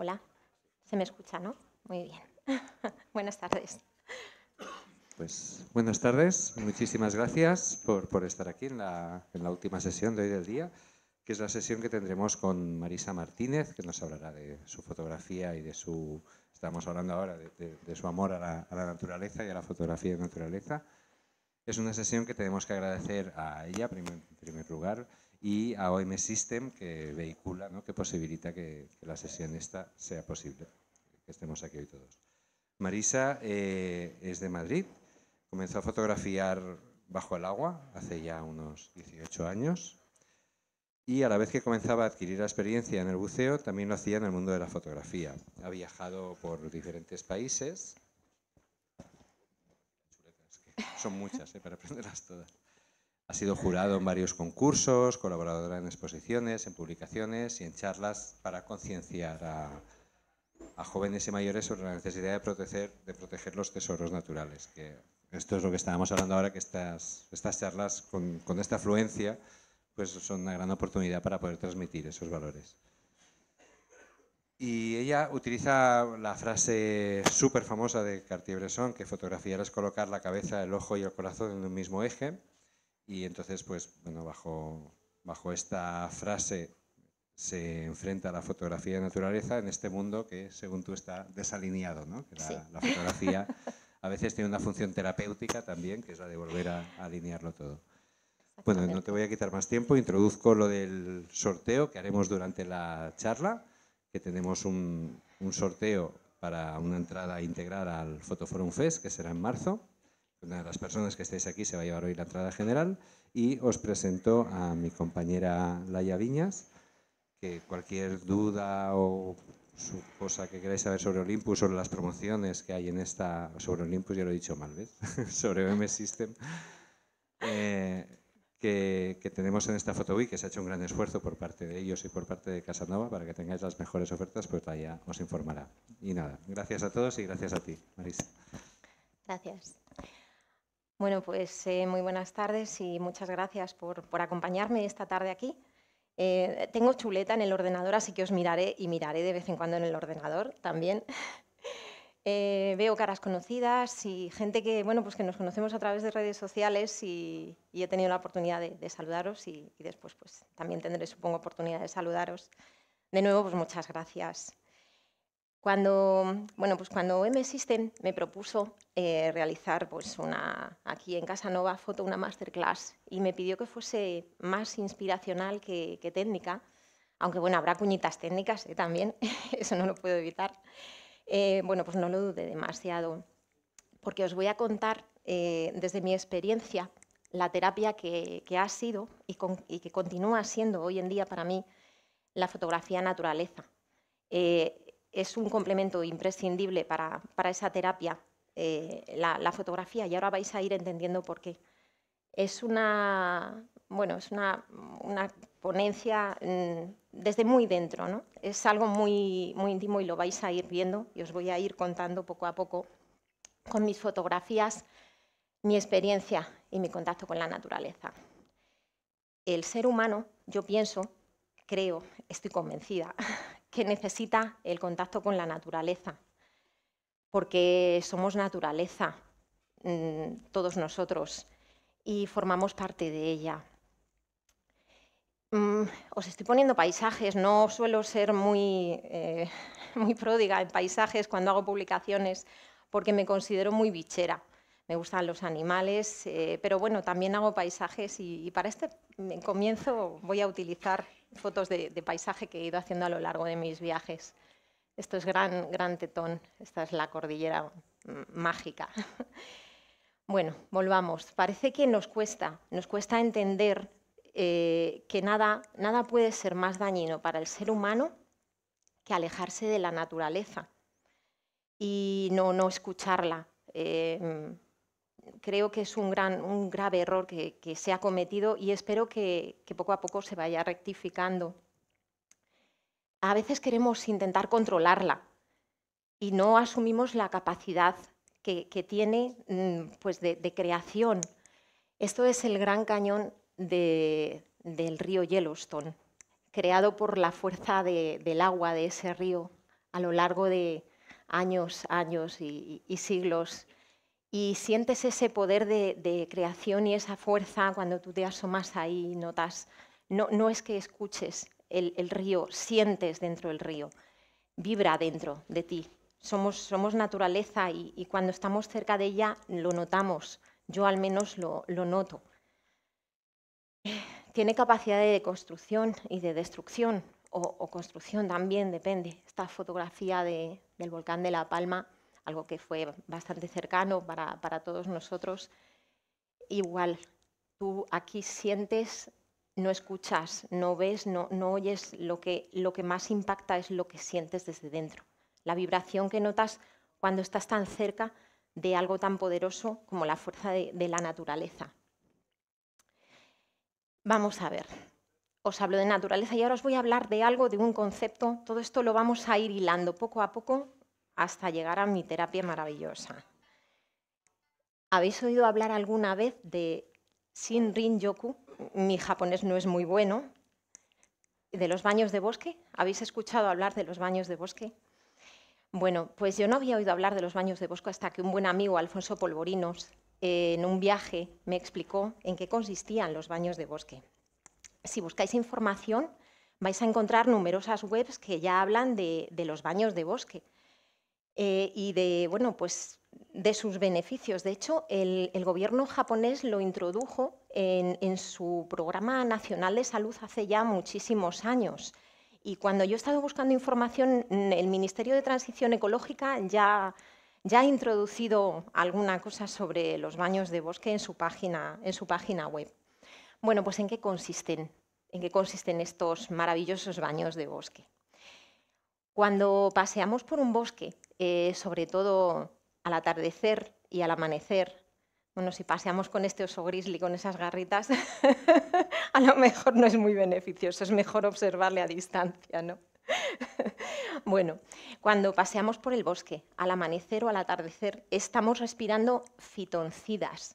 Hola, se me escucha, ¿no? Muy bien. buenas tardes. Pues buenas tardes, muchísimas gracias por, estar aquí en la, última sesión de hoy del día, que es la sesión que tendremos con Marisa Martínez, que nos hablará de su fotografía y de su, estamos hablando ahora, de, su amor a la, naturaleza y a la fotografía de naturaleza. Es una sesión que tenemos que agradecer a ella, en primer lugar, y a OM System que vehicula, ¿no? que posibilita que, la sesión esta sea posible, que estemos aquí hoy todos. Marisa eh, es de Madrid, comenzó a fotografiar bajo el agua hace ya unos 18 años y a la vez que comenzaba a adquirir la experiencia en el buceo, también lo hacía en el mundo de la fotografía. Ha viajado por diferentes países. Son muchas, ¿eh? para aprenderlas todas. Ha sido jurado en varios concursos, colaboradora en exposiciones, en publicaciones y en charlas para concienciar a, jóvenes y mayores sobre la necesidad de proteger, de proteger los tesoros naturales. Que esto es lo que estábamos hablando ahora, que estas, charlas con, con esta afluencia pues son una gran oportunidad para poder transmitir esos valores. Y ella utiliza la frase súper famosa de Cartier-Bresson, que fotografiar es colocar la cabeza, el ojo y el corazón en un mismo eje, y entonces, pues, bueno, bajo, bajo esta frase se enfrenta la fotografía de naturaleza en este mundo que, según tú, está desalineado, ¿no? la, fotografía a veces tiene una función terapéutica también, que es la de volver a, alinearlo todo. Bueno, no te voy a quitar más tiempo, introduzco lo del sorteo que haremos durante la charla, que tenemos un, sorteo para una entrada integral al FotoForum Fest, que será en marzo una de las personas que estáis aquí se va a llevar hoy la entrada general y os presento a mi compañera Laia Viñas, que cualquier duda o cosa que queráis saber sobre Olympus, sobre las promociones que hay en esta, sobre Olympus, ya lo he dicho mal, ¿ves? sobre OM System, eh, que, que, tenemos en esta foto que se ha hecho un gran esfuerzo por parte de ellos y por parte de Casanova para que tengáis las mejores ofertas, pues Laia os informará. Y nada, gracias a todos y gracias a ti, Marisa. Gracias. Bueno, pues eh, muy buenas tardes y muchas gracias por, por acompañarme esta tarde aquí. Eh, tengo chuleta en el ordenador, así que os miraré y miraré de vez en cuando en el ordenador también. Eh, veo caras conocidas y gente que, bueno, pues que nos conocemos a través de redes sociales y, he tenido la oportunidad de, saludaros y, y, después pues, también tendré, supongo, oportunidad de saludaros. De nuevo, pues muchas gracias. Cuando, bueno, pues cuando M System me propuso eh, realizar pues una, aquí en Casanova Foto una masterclass y me pidió que fuese más inspiracional que, técnica, aunque bueno, habrá cuñitas técnicas ¿eh? también, eso no lo puedo evitar, eh, bueno, pues no lo dudé demasiado, porque os voy a contar desde mi experiencia la terapia que, que ha sido y, que continúa siendo hoy en día para mí la fotografía naturaleza es un complemento imprescindible para, esa terapia, eh, la, fotografía, y ahora vais a ir entendiendo por qué. Es una, bueno, es una, ponencia mm, desde muy dentro, ¿no? Es algo muy, muy íntimo y lo vais a ir viendo y os voy a ir contando poco a poco con mis fotografías mi experiencia y mi contacto con la naturaleza. El ser humano, yo pienso, creo, estoy convencida, que necesita el contacto con la naturaleza, porque somos naturaleza, mm, todos nosotros, y formamos parte de ella. Mm, os estoy poniendo paisajes, no suelo ser muy, eh, muy pródiga en paisajes cuando hago publicaciones, porque me considero muy bichera me gustan los animales, eh, pero bueno, también hago paisajes y para este mm, comienzo voy a utilizar fotos de, paisaje que he ido haciendo a lo largo de mis viajes. Esto es Gran, Gran Tetón, esta es la cordillera mágica. Bueno, volvamos. Parece que nos cuesta, nos cuesta entender eh, que nada, nada puede ser más dañino para el ser humano que alejarse de la naturaleza y no, no escucharla. Eh, creo que es un, grave error que, se ha cometido y espero que, poco a poco se vaya rectificando. A veces queremos intentar controlarla y no asumimos la capacidad que, tiene mm, pues de, creación. Esto es el gran cañón del río Yellowstone, creado por la fuerza del agua de ese río a lo largo de años, años y siglos y sientes ese poder de, creación y esa fuerza cuando tú te asomas ahí y notas, no, es que escuches el, río, sientes dentro del río, vibra dentro de ti. Somos, naturaleza y, cuando estamos cerca de ella lo notamos, yo al menos lo, noto. Tiene capacidad de construcción y de destrucción, o, construcción también, depende. Esta fotografía del volcán de La Palma algo que fue bastante cercano para, todos nosotros, igual, tú aquí sientes, no escuchas, no ves, no, oyes, lo que, lo que más impacta es lo que sientes desde dentro, la vibración que notas cuando estás tan cerca de algo tan poderoso como la fuerza de, de la naturaleza. Vamos a ver, os hablo de naturaleza y ahora os voy a hablar de algo, de un concepto. Todo esto lo vamos a ir hilando poco a poco hasta llegar a mi terapia maravillosa. ¿Habéis oído hablar alguna vez de Shinrin Yoku? Mi japonés no es muy bueno. ¿De los baños de bosque? ¿Habéis escuchado hablar de los baños de bosque? Bueno, pues yo no había oído hablar de los baños de bosque hasta que un buen amigo, Alfonso Polvorinos, en un viaje me explicó en qué consistían los baños de bosque. Si buscáis información, vais a encontrar numerosas webs que ya hablan de los baños de bosque. Eh, y de, bueno, pues de sus beneficios. De hecho, el, gobierno japonés lo introdujo en, su programa nacional de salud hace ya muchísimos años. Y cuando yo he estado buscando información, mm, el Ministerio de Transición Ecológica ya, ya ha introducido alguna cosa sobre los baños de bosque en su página, en su página web. Bueno, pues ¿en qué consisten? ¿En qué consisten estos maravillosos baños de bosque? Cuando paseamos por un bosque, eh, sobre todo al atardecer y al amanecer, bueno, si paseamos con este oso grizzly, con esas garritas, a lo mejor no es muy beneficioso, es mejor observarle a distancia, ¿no? bueno, cuando paseamos por el bosque, al amanecer o al atardecer, estamos respirando fitoncidas.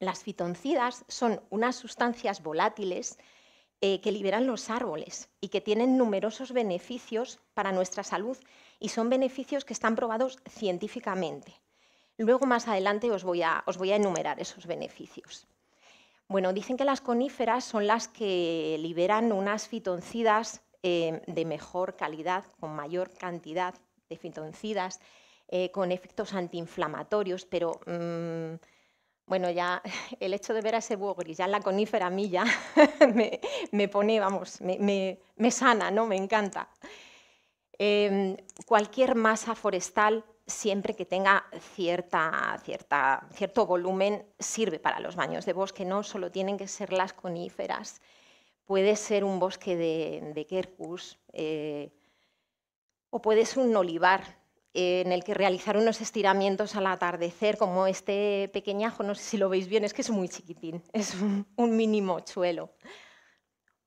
Las fitoncidas son unas sustancias volátiles eh, que liberan los árboles y que tienen numerosos beneficios para nuestra salud y son beneficios que están probados científicamente. Luego más adelante os voy a, os voy a enumerar esos beneficios. Bueno, dicen que las coníferas son las que liberan unas fitoncidas eh, de mejor calidad, con mayor cantidad de fitoncidas, eh, con efectos antiinflamatorios, pero mm, bueno, ya el hecho de ver a ese búho gris, ya la conífera a mí ya me, pone, vamos, me, sana, ¿no? Me encanta. Em, cualquier masa forestal, siempre que tenga cierta, cierto volumen, sirve para los baños de bosque, no solo tienen que ser las coníferas, puede ser un bosque de, Quercus eh, o puede ser un olivar, en el que realizar unos estiramientos al atardecer, como este pequeñajo, no sé si lo veis bien, es que es muy chiquitín, es un, mínimo chuelo.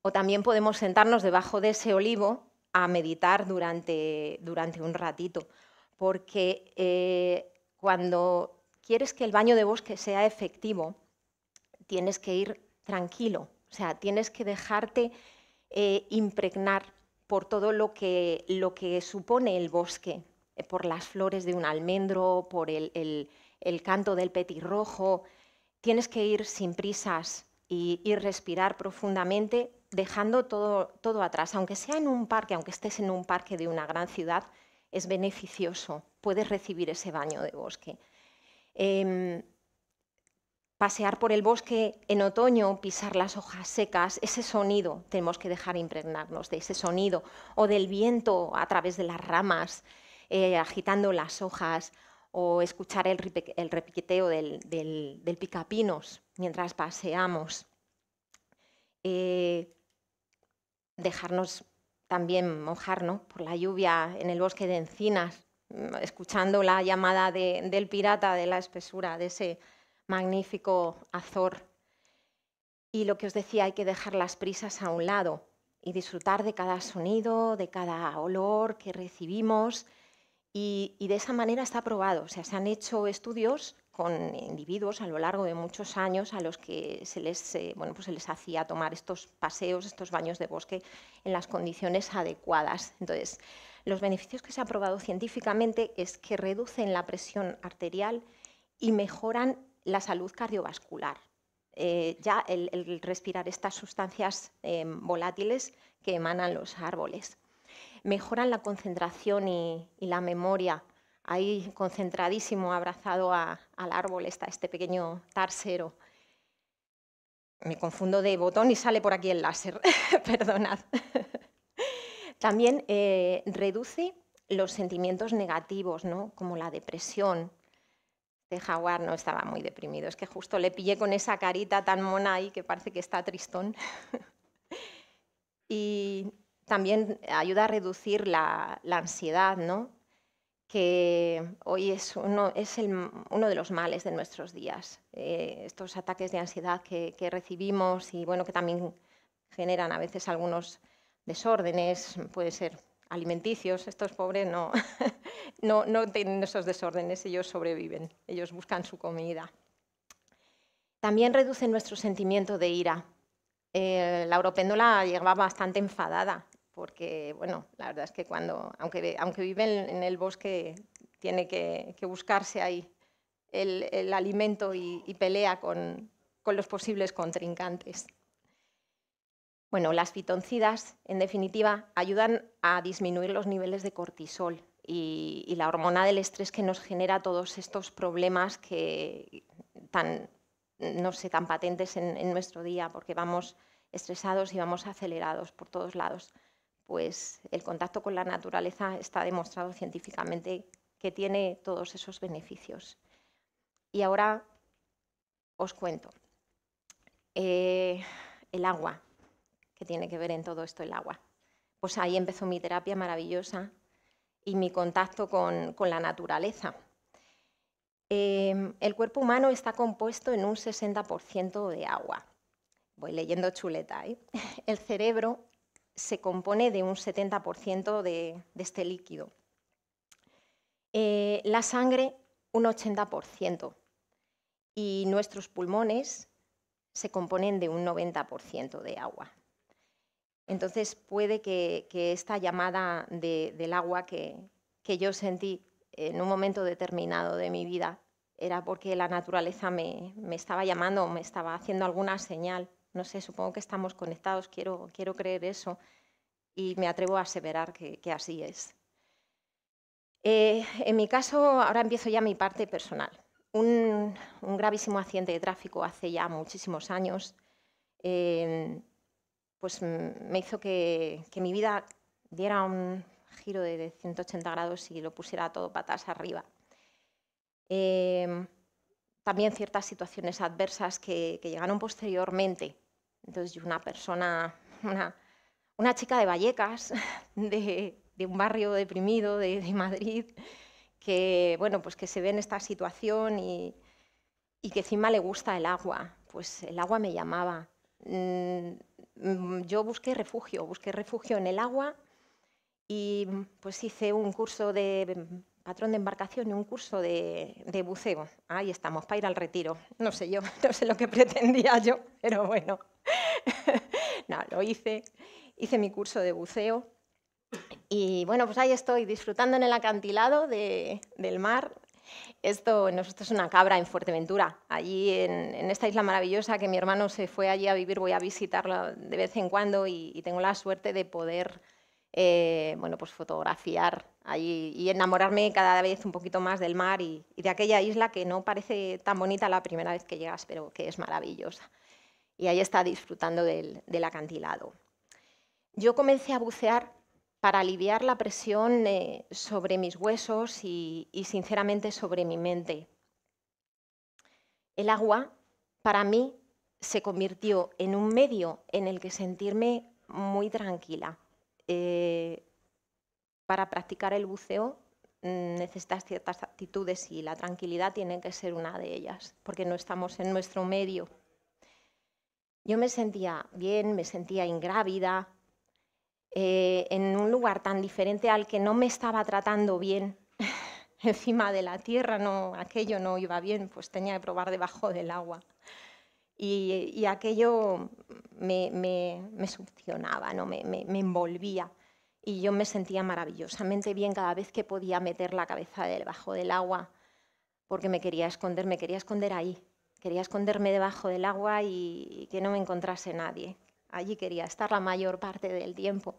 O también podemos sentarnos debajo de ese olivo a meditar durante, durante un ratito, porque eh, cuando quieres que el baño de bosque sea efectivo, tienes que ir tranquilo, o sea, tienes que dejarte eh, impregnar por todo lo que, lo que supone el bosque, eh, por las flores de un almendro, por el, canto del petirrojo. Tienes que ir sin prisas y, y respirar profundamente, dejando todo, atrás. Aunque sea en un parque, aunque estés en un parque de una gran ciudad, es beneficioso. Puedes recibir ese baño de bosque. Em, pasear por el bosque en otoño, pisar las hojas secas, ese sonido, tenemos que dejar impregnarnos de ese sonido, o del viento a través de las ramas, eh, agitando las hojas o escuchar el, repiqueteo del, picapinos mientras paseamos. Eh, dejarnos también mojarnos por la lluvia en el bosque de encinas, mm, escuchando la llamada del pirata de la espesura, de ese magnífico azor. Y lo que os decía, hay que dejar las prisas a un lado y disfrutar de cada sonido, de cada olor que recibimos, y, de esa manera está probado. O sea, se han hecho estudios con individuos a lo largo de muchos años a los que se les, eh, pues hacía tomar estos paseos, estos baños de bosque en las condiciones adecuadas. Entonces, los beneficios que se ha probado científicamente es que reducen la presión arterial y mejoran la salud cardiovascular. Eh, ya el, respirar estas sustancias em, volátiles que emanan los árboles mejoran la concentración y, la memoria. Ahí concentradísimo, abrazado al árbol, está este pequeño tarsero. Me confundo de botón y sale por aquí el láser, perdonad. También eh, reduce los sentimientos negativos, ¿no? como la depresión. De este jaguar no estaba muy deprimido, es que justo le pillé con esa carita tan mona ahí que parece que está tristón. y también ayuda a reducir la, ansiedad, ¿no? que hoy es uno, de los males de nuestros días, eh, estos ataques de ansiedad que, recibimos y bueno, que también generan a veces algunos desórdenes, puede ser alimenticios, estos pobres no, tienen esos desórdenes, ellos sobreviven, ellos buscan su comida. También reduce nuestro sentimiento de ira. Eh, la européndola llegaba bastante enfadada porque, bueno, la verdad es que cuando, aunque, aunque vive en, el bosque, tiene que, buscarse ahí el, alimento y, pelea con, los posibles contrincantes. Bueno, las fitoncidas, en definitiva, ayudan a disminuir los niveles de cortisol y, la hormona del estrés que nos genera todos estos problemas que tan, no sé, tan patentes en nuestro día, porque vamos estresados y vamos acelerados por todos lados pues el contacto con la naturaleza está demostrado científicamente que tiene todos esos beneficios. Y ahora os cuento. Eh, el agua, que tiene que ver en todo esto el agua. Pues ahí empezó mi terapia maravillosa y mi contacto con, la naturaleza. Em, el cuerpo humano está compuesto en un 60% de agua. Voy leyendo chuleta. ¿eh? El cerebro se compone de un 70% de, este líquido. Eh, la sangre, un 80%. Y nuestros pulmones se componen de un 90% de agua. Entonces puede que, esta llamada del agua que, yo sentí en un momento determinado de mi vida era porque la naturaleza me, me estaba llamando, me estaba haciendo alguna señal. No sé, supongo que estamos conectados, quiero, quiero creer eso y me atrevo a aseverar que, así es. Eh, en mi caso, ahora empiezo ya mi parte personal. Un, gravísimo accidente de tráfico hace ya muchísimos años em, pues me hizo que, mi vida diera un giro de 180 grados y lo pusiera todo patas arriba. Em, también ciertas situaciones adversas que, llegaron posteriormente entonces, una persona, una, chica de Vallecas, de, un barrio deprimido de, Madrid, que, bueno, pues que se ve en esta situación y, que encima le gusta el agua. Pues el agua me llamaba. Mm, yo busqué refugio, busqué refugio en el agua y pues hice un curso de patrón de embarcación y un curso de, de buceo. Ahí estamos, para ir al retiro. No sé yo, no sé lo que pretendía yo, pero bueno. no, lo hice. Hice mi curso de buceo. Y bueno, pues ahí estoy disfrutando en el acantilado del mar. Esto, nosotros es una cabra en Fuerteventura, allí en, esta isla maravillosa que mi hermano se fue allí a vivir, voy a visitarla de vez en cuando y, tengo la suerte de poder eh, bueno, pues fotografiar allí y enamorarme cada vez un poquito más del mar y, de aquella isla que no parece tan bonita la primera vez que llegas, pero que es maravillosa y ahí está disfrutando del, acantilado. Yo comencé a bucear para aliviar la presión eh, sobre mis huesos y, sinceramente sobre mi mente. El agua para mí se convirtió en un medio en el que sentirme muy tranquila. Eh, para practicar el buceo mm, necesitas ciertas actitudes y la tranquilidad tiene que ser una de ellas, porque no estamos en nuestro medio. Yo me sentía bien, me sentía ingrávida, eh, en un lugar tan diferente al que no me estaba tratando bien, encima de la tierra, no, aquello no iba bien, pues tenía que probar debajo del agua. Y, aquello me, me, succionaba, ¿no? me envolvía. Y yo me sentía maravillosamente bien cada vez que podía meter la cabeza debajo del agua, porque me quería esconder, me quería esconder ahí, Quería esconderme debajo del agua y que no me encontrase nadie. Allí quería estar la mayor parte del tiempo.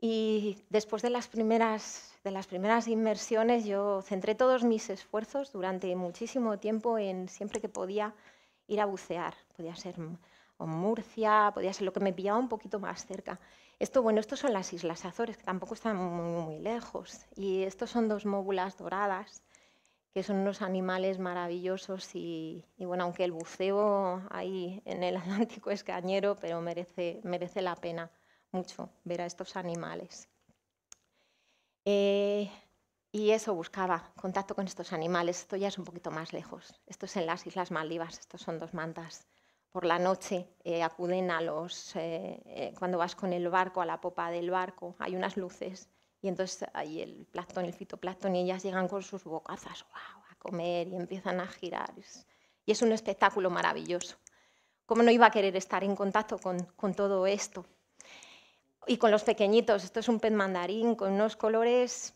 Y después de las primeras, de las primeras inmersiones, yo centré todos mis esfuerzos durante muchísimo tiempo en siempre que podía ir a bucear. Podía ser Murcia, podía ser lo que me pillaba un poquito más cerca. Esto, bueno, estos son las Islas Azores, que tampoco están muy, muy lejos. Y estos son dos móbulas doradas que son unos animales maravillosos y, bueno, aunque el buceo ahí en el Atlántico es cañero, pero merece, merece la pena mucho ver a estos animales. Eh, y eso buscaba, contacto con estos animales. Esto ya es un poquito más lejos. Esto es en las Islas Maldivas, estos son dos mantas. Por la noche eh, acuden a los, eh, cuando vas con el barco, a la popa del barco, hay unas luces y entonces ahí el plancton, el fitoplancton, y ellas llegan con sus bocazas a comer y empiezan a girar. Y es un espectáculo maravilloso. ¿Cómo no iba a querer estar en contacto con, todo esto? Y con los pequeñitos, esto es un pez mandarín con unos colores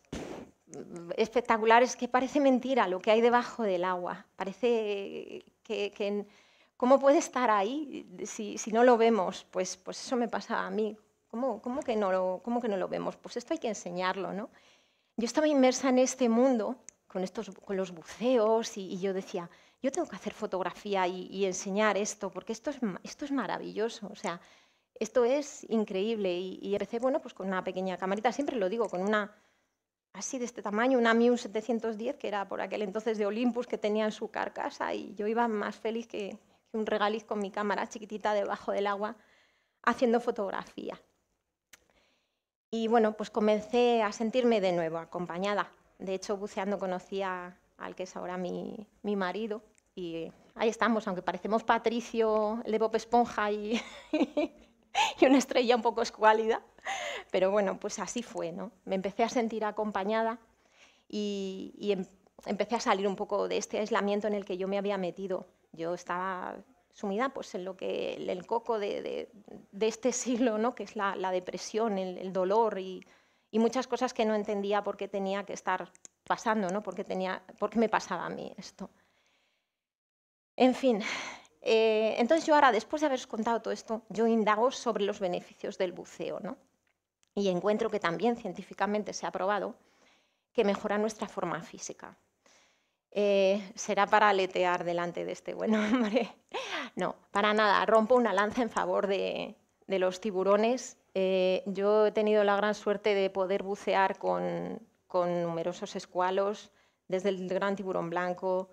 espectaculares que parece mentira lo que hay debajo del agua. Parece que, ¿cómo puede estar ahí si, no lo vemos? Pues, pues eso me pasa a mí ¿Cómo, que no lo, vemos? Pues esto hay que enseñarlo, ¿no? Yo estaba inmersa en este mundo con, los buceos y, yo decía, yo tengo que hacer fotografía y, enseñar esto, porque esto es, esto es maravilloso, o sea, esto es increíble. Y, empecé, bueno, pues con una pequeña camarita, siempre lo digo, con una así de este tamaño, una Miu 710, que era por aquel entonces de Olympus, que tenía en su carcasa, y yo iba más feliz que un regaliz con mi cámara chiquitita debajo del agua haciendo fotografía. Y bueno, pues comencé a sentirme de nuevo acompañada. De hecho, buceando conocía al que es ahora mi, marido y ahí estamos, aunque parecemos Patricio, el Esponja y, una estrella un poco escuálida. Pero bueno, pues así fue, ¿no? Me empecé a sentir acompañada y, y em, empecé a salir un poco de este aislamiento en el que yo me había metido. Yo estaba sumida pues, en lo que el coco de, este siglo, ¿no? que es la, depresión, el, dolor y, muchas cosas que no entendía por qué tenía que estar pasando, ¿no? por, qué me pasaba a mí esto. En fin, eh, entonces yo ahora, después de haberos contado todo esto, yo indago sobre los beneficios del buceo ¿no? y encuentro que también científicamente se ha probado que mejora nuestra forma física. Eh, será para aletear delante de este buen hombre. No, para nada. Rompo una lanza en favor de, los tiburones. Eh, yo he tenido la gran suerte de poder bucear con, numerosos escualos, desde el gran tiburón blanco,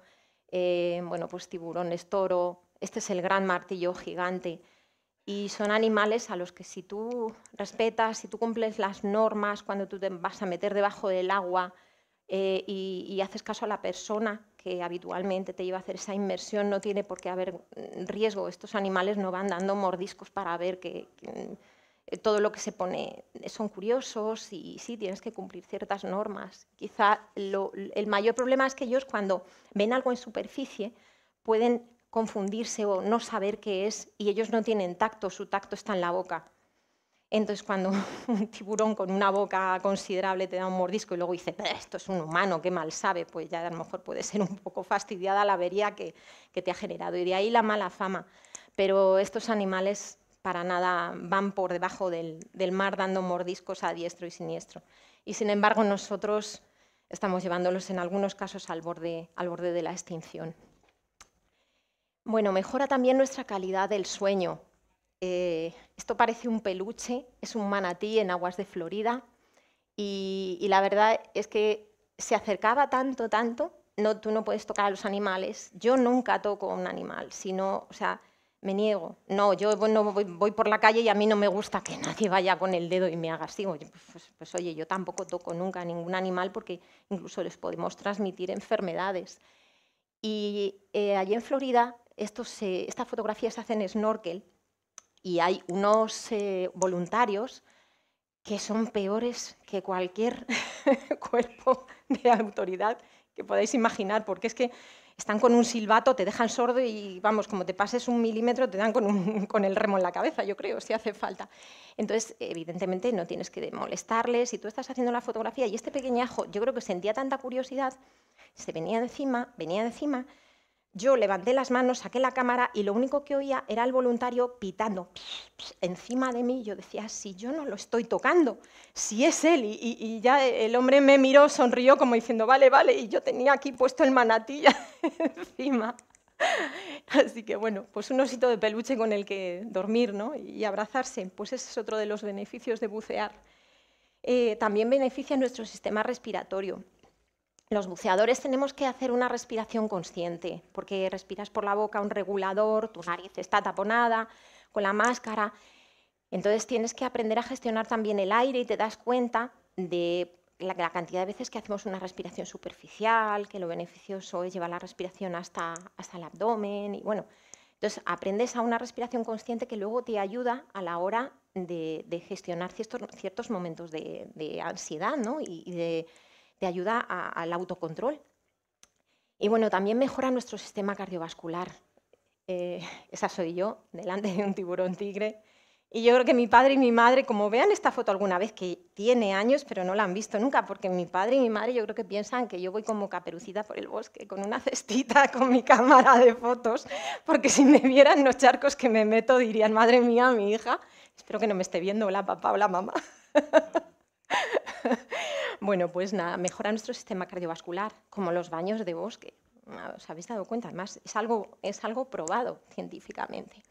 eh, bueno, pues tiburones toro. Este es el gran martillo gigante. Y son animales a los que si tú respetas, si tú cumples las normas, cuando tú te vas a meter debajo del agua, eh, y, haces caso a la persona que habitualmente te lleva a hacer esa inmersión, no tiene por qué haber mm, riesgo. Estos animales no van dando mordiscos para ver que, mm, eh, todo lo que se pone eh, son curiosos y sí, tienes que cumplir ciertas normas. Quizá el mayor problema es que ellos cuando ven algo en superficie pueden confundirse o no saber qué es y ellos no tienen tacto, su tacto está en la boca. Entonces, cuando un tiburón con una boca considerable te da un mordisco y luego dice, esto es un humano, qué mal sabe, pues ya a lo mejor puede ser un poco fastidiada la avería que, te ha generado. Y de ahí la mala fama. Pero estos animales para nada van por debajo del, del mar dando mordiscos a diestro y siniestro. Y sin embargo, nosotros estamos llevándolos en algunos casos al borde, al borde de la extinción. Bueno, mejora también nuestra calidad del sueño. Eh, esto parece un peluche, es un manatí en aguas de Florida y, la verdad es que se acercaba tanto, tanto, no, tú no puedes tocar a los animales, yo nunca toco a un animal, sino, o sea, me niego, no, yo no voy, por la calle y a mí no me gusta que nadie vaya con el dedo y me haga así, pues, pues, pues, oye, yo tampoco toco nunca a ningún animal porque incluso les podemos transmitir enfermedades. Y eh, allí en Florida, estas fotografías se hacen en snorkel, y hay unos eh, voluntarios que son peores que cualquier cuerpo de autoridad que podáis imaginar, porque es que están con un silbato, te dejan sordo y vamos, como te pases un milímetro, te dan con, el remo en la cabeza, yo creo, si hace falta. Entonces, evidentemente, no tienes que molestarles Si tú estás haciendo la fotografía y este pequeñajo, yo creo que sentía tanta curiosidad, se venía encima, venía encima, yo levanté las manos, saqué la cámara y lo único que oía era el voluntario pitando encima de mí. Yo decía, si yo no lo estoy tocando, si es él. Y, ya el hombre me miró, sonrió como diciendo, vale, vale, y yo tenía aquí puesto el manatilla encima. Así que bueno, pues un osito de peluche con el que dormir y abrazarse, pues ese es otro de los beneficios de bucear. Eh, también beneficia nuestro sistema respiratorio los buceadores tenemos que hacer una respiración consciente, porque respiras por la boca un regulador, tu nariz está taponada con la máscara, entonces tienes que aprender a gestionar también el aire y te das cuenta de la, cantidad de veces que hacemos una respiración superficial, que lo beneficioso es llevar la respiración hasta, el abdomen y bueno, entonces aprendes a una respiración consciente que luego te ayuda a la hora de, gestionar ciertos, ciertos momentos de, ansiedad ¿no? y de te ayuda al autocontrol. Y bueno, también mejora nuestro sistema cardiovascular. Eh, esa soy yo, delante de un tiburón tigre. Y yo creo que mi padre y mi madre, como vean esta foto alguna vez, que tiene años, pero no la han visto nunca, porque mi padre y mi madre yo creo que piensan que yo voy como caperucita por el bosque, con una cestita, con mi cámara de fotos, porque si me vieran los charcos que me meto dirían, madre mía, mi hija, espero que no me esté viendo la papá o la mamá. Bueno, pues nada, mejora nuestro sistema cardiovascular, como los baños de bosque. Ah, ¿Os habéis dado cuenta? Además, es algo, es algo probado científicamente.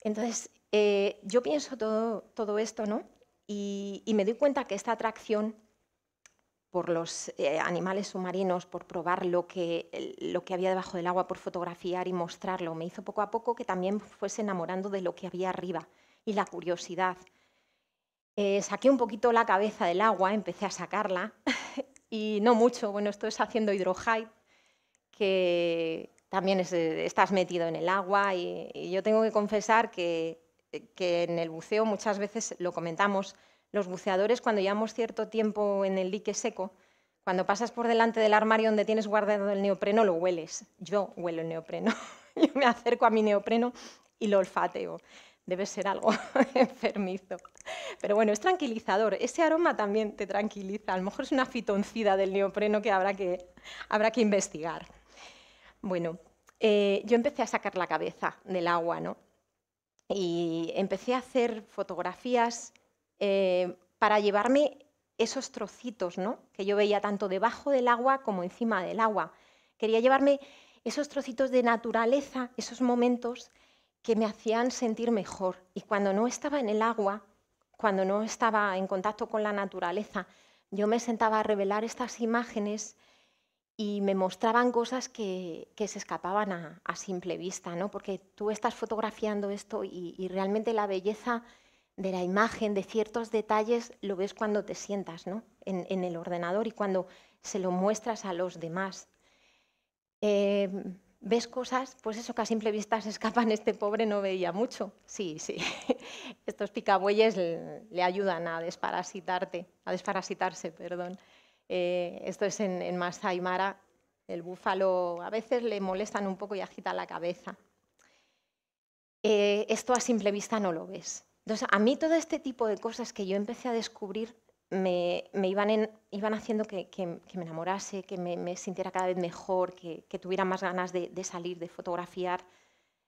Entonces, eh, yo pienso todo, todo esto, ¿no? Y, me doy cuenta que esta atracción por los eh, animales submarinos, por probar lo que, lo que había debajo del agua, por fotografiar y mostrarlo, me hizo poco a poco que también fuese enamorando de lo que había arriba y la curiosidad eh, saqué un poquito la cabeza del agua, empecé a sacarla, y no mucho, bueno, esto es haciendo hidrohype, que también estás metido en el agua, y, yo tengo que confesar que, que, en el buceo muchas veces lo comentamos, los buceadores cuando llevamos cierto tiempo en el dique seco, cuando pasas por delante del armario donde tienes guardado el neopreno, lo hueles. Yo huelo el neopreno. yo me acerco a mi neopreno y lo olfateo debe ser algo enfermizo. Pero bueno, es tranquilizador. Ese aroma también te tranquiliza. A lo mejor es una fitoncida del neopreno que habrá que, habrá que investigar. Bueno, eh, yo empecé a sacar la cabeza del agua, ¿no? Y empecé a hacer fotografías eh, para llevarme esos trocitos, ¿no? Que yo veía tanto debajo del agua como encima del agua. Quería llevarme esos trocitos de naturaleza, esos momentos que me hacían sentir mejor. Y cuando no estaba en el agua, cuando no estaba en contacto con la naturaleza, yo me sentaba a revelar estas imágenes y me mostraban cosas que, se escapaban a, simple vista, ¿no? porque tú estás fotografiando esto y, realmente la belleza de la imagen, de ciertos detalles, lo ves cuando te sientas ¿no? en, el ordenador y cuando se lo muestras a los demás. Em, ves cosas, pues eso que a simple vista se escapan, este pobre no veía mucho. Sí, sí, estos picabueyes le ayudan a desparasitarte, a desparasitarse, perdón. Eh, esto es en, en Masai el búfalo a veces le molestan un poco y agita la cabeza. Eh, esto a simple vista no lo ves. Entonces, a mí todo este tipo de cosas que yo empecé a descubrir me, iban, haciendo que, me enamorase, que me, sintiera cada vez mejor, que, tuviera más ganas de, salir, de fotografiar,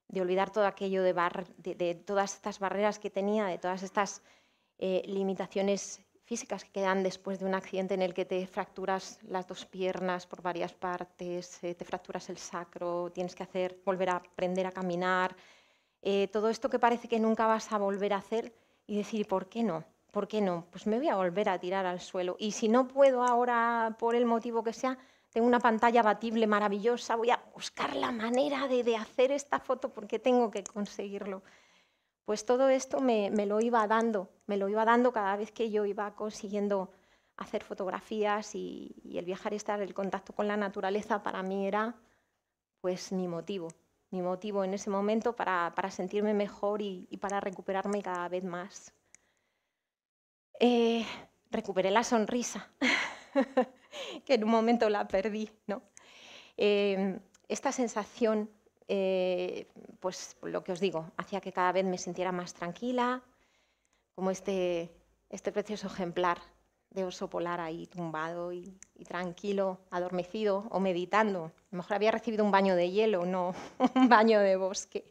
de olvidar todo aquello de, todas estas barreras que tenía, de todas estas eh, limitaciones físicas que quedan después de un accidente en el que te fracturas las dos piernas por varias partes, eh, te fracturas el sacro, tienes que hacer, volver a aprender a caminar, eh, todo esto que parece que nunca vas a volver a hacer y decir, ¿por qué no? ¿por qué no? Pues me voy a volver a tirar al suelo. Y si no puedo ahora, por el motivo que sea, tengo una pantalla batible maravillosa, voy a buscar la manera de, hacer esta foto porque tengo que conseguirlo. Pues todo esto me, lo iba dando, me lo iba dando cada vez que yo iba consiguiendo hacer fotografías y, el viajar y estar, el contacto con la naturaleza para mí era pues mi motivo, mi motivo en ese momento para, sentirme mejor y, y para recuperarme cada vez más. Eh, recuperé la sonrisa, que en un momento la perdí. ¿no? Em, esta sensación, eh, pues lo que os digo, hacía que cada vez me sintiera más tranquila, como este, este, precioso ejemplar de oso polar ahí tumbado y, y, tranquilo, adormecido o meditando. A lo mejor había recibido un baño de hielo, no un baño de bosque.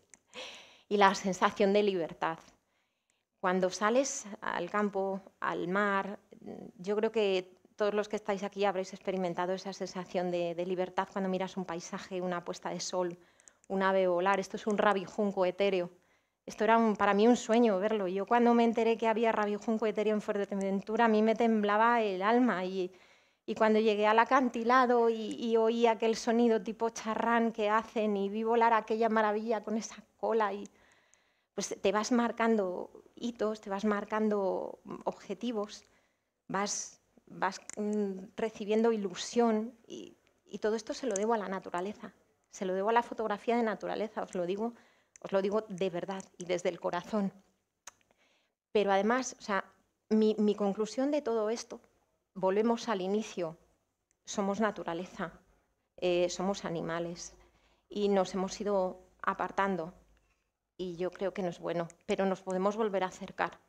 Y la sensación de libertad, cuando sales al campo, al mar, yo creo que todos los que estáis aquí habréis experimentado esa sensación de, libertad cuando miras un paisaje, una puesta de sol, un ave volar. Esto es un rabijunco etéreo. Esto era para mí un sueño verlo. Yo cuando me enteré que había rabijunco etéreo en Fuerteventura, a mí me temblaba el alma. Y, cuando llegué al acantilado y, y, oí aquel sonido tipo charrán que hacen y vi volar aquella maravilla con esa cola y pues te vas marcando hitos, te vas marcando objetivos, vas, mm, recibiendo ilusión y, todo esto se lo debo a la naturaleza, se lo debo a la fotografía de naturaleza, os lo digo, os lo digo de verdad y desde el corazón. Pero además, o sea, mi, conclusión de todo esto, volvemos al inicio, somos naturaleza, eh, somos animales y nos hemos ido apartando y yo creo que no es bueno, pero nos podemos volver a acercar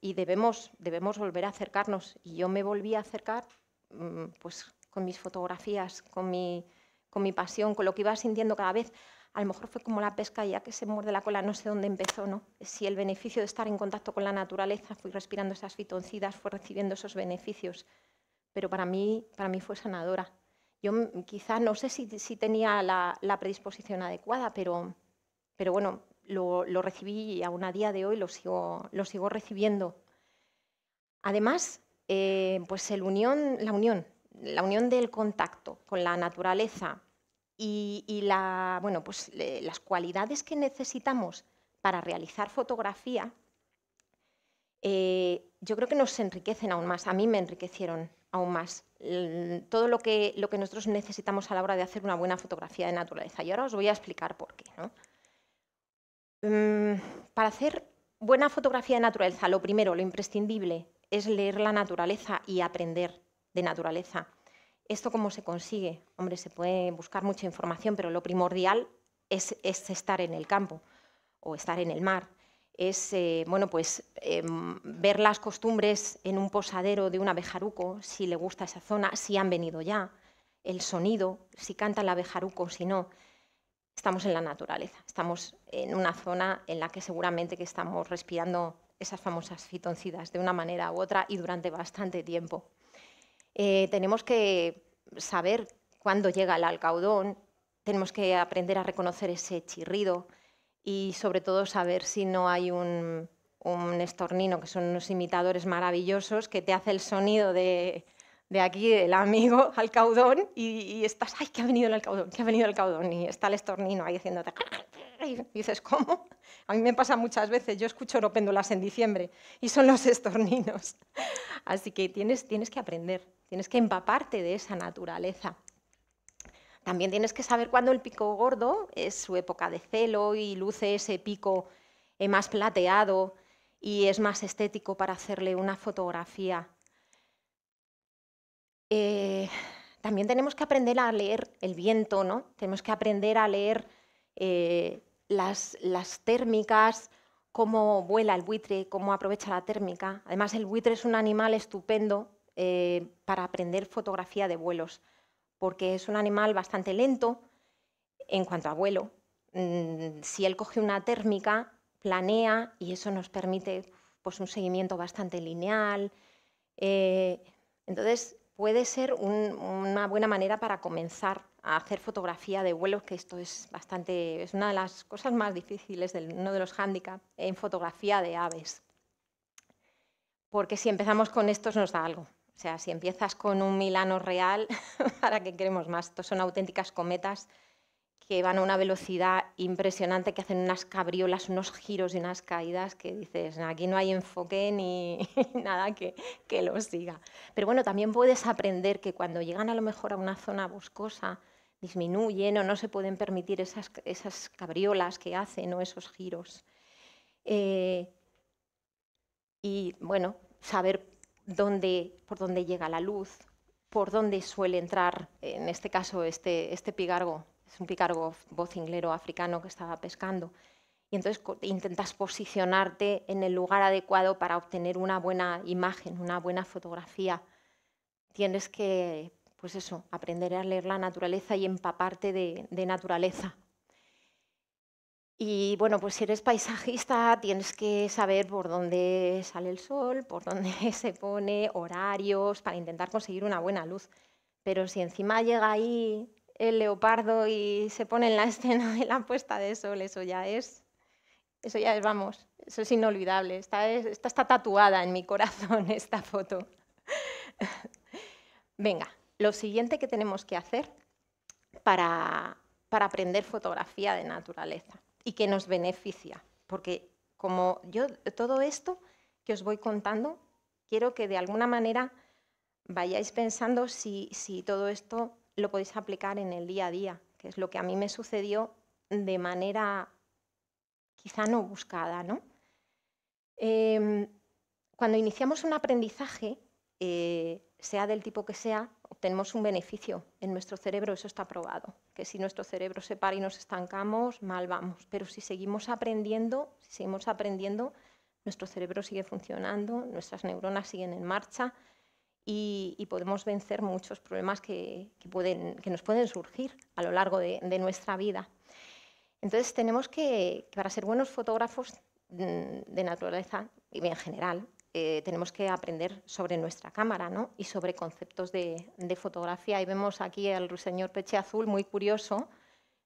y debemos, debemos volver a acercarnos. Y yo me volví a acercar mm, pues, con mis fotografías, con mi, con mi pasión, con lo que iba sintiendo cada vez. A lo mejor fue como la pesca, ya que se muerde la cola, no sé dónde empezó, ¿no? Si el beneficio de estar en contacto con la naturaleza, fui respirando esas fitoncidas, fui recibiendo esos beneficios. Pero para mí, para mí fue sanadora. Yo mm, quizás no sé si, si tenía la, la predisposición adecuada, pero, pero bueno, lo, recibí y aún a día de hoy lo sigo, recibiendo. Además, eh, pues la unión, la unión del contacto con la naturaleza y, pues, las cualidades que necesitamos para realizar fotografía, eh, yo creo que nos enriquecen aún más. A mí me enriquecieron aún más todo lo que, lo que nosotros necesitamos a la hora de hacer una buena fotografía de naturaleza. Y ahora os voy a explicar por qué. ¿no? Mm, para hacer buena fotografía de naturaleza, lo primero, lo imprescindible, es leer la naturaleza y aprender de naturaleza. ¿Esto cómo se consigue? Hombre, se puede buscar mucha información, pero lo primordial es, estar en el campo o estar en el mar. Es eh, bueno, pues, em, ver las costumbres en un posadero de un abejaruco, si le gusta esa zona, si han venido ya, el sonido, si canta el abejaruco o si no estamos en la naturaleza, estamos en una zona en la que seguramente que estamos respirando esas famosas fitoncidas de una manera u otra y durante bastante tiempo. Eh, tenemos que saber cuándo llega el alcaudón, tenemos que aprender a reconocer ese chirrido y sobre todo saber si no hay un, un estornino, que son unos imitadores maravillosos que te hace el sonido de, de aquí el amigo al caudón y, estás, ay, que ha venido el caudón? que ha venido el caudón? y está el estornino ahí haciéndote... Y dices, ¿cómo? A mí me pasa muchas veces, yo escucho oropéndolas en diciembre y son los estorninos. Así que tienes, tienes que aprender, tienes que empaparte de esa naturaleza. También tienes que saber cuándo el pico gordo es su época de celo y luce ese pico eh, más plateado y es más estético para hacerle una fotografía eh, también tenemos que aprender a leer el viento, ¿no? Tenemos que aprender a leer eh, las, las térmicas, cómo vuela el buitre, cómo aprovecha la térmica. Además, el buitre es un animal estupendo eh, para aprender fotografía de vuelos, porque es un animal bastante lento en cuanto a vuelo. Mm, si él coge una térmica, planea y eso nos permite pues, un seguimiento bastante lineal. entonces, puede ser una buena manera para comenzar a hacer fotografía de vuelos, que esto es bastante, es una de las cosas más difíciles, del, uno de los hándicaps en fotografía de aves. Porque si empezamos con estos nos da algo. O sea, si empiezas con un Milano real, ¿para qué queremos más? Estos son auténticas cometas que van a una velocidad impresionante, que hacen unas cabriolas, unos giros y unas caídas que dices, aquí no hay enfoque ni nada que, que los siga. Pero bueno, también puedes aprender que cuando llegan a lo mejor a una zona boscosa, disminuyen o no se pueden permitir esas, esas cabriolas que hacen o esos giros. Eh, y bueno, saber por dónde llega la luz, por dónde suele entrar, en este caso, este, este pigargo es un picargo vocinglero africano que estaba pescando. Y entonces intentas posicionarte en el lugar adecuado para obtener una buena imagen, una buena fotografía. Tienes que, pues eso, aprender a leer la naturaleza y empaparte de, de naturaleza. Y bueno, pues si eres paisajista tienes que saber por dónde sale el sol, por dónde se pone, horarios, para intentar conseguir una buena luz. Pero si encima llega ahí el leopardo y se pone en la escena de la puesta de sol, eso ya es, eso ya es, vamos, eso es inolvidable. Está, está, está tatuada en mi corazón esta foto. Venga, lo siguiente que tenemos que hacer para, aprender fotografía de naturaleza y que nos beneficia, porque como yo todo esto que os voy contando, quiero que de alguna manera vayáis pensando si, si todo esto lo podéis aplicar en el día a día, que es lo que a mí me sucedió de manera quizá no buscada. ¿no? Em, cuando iniciamos un aprendizaje, eh, sea del tipo que sea, obtenemos un beneficio en nuestro cerebro, eso está probado, que si nuestro cerebro se para y nos estancamos, mal vamos, pero si seguimos aprendiendo, si seguimos aprendiendo, nuestro cerebro sigue funcionando, nuestras neuronas siguen en marcha, y, podemos vencer muchos problemas que, que, pueden, que, nos pueden surgir a lo largo de, nuestra vida. Entonces tenemos que, para ser buenos fotógrafos mm, de naturaleza y bien general, eh, tenemos que aprender sobre nuestra cámara ¿no? y sobre conceptos de, fotografía. Y vemos aquí al señor Peche Azul, muy curioso,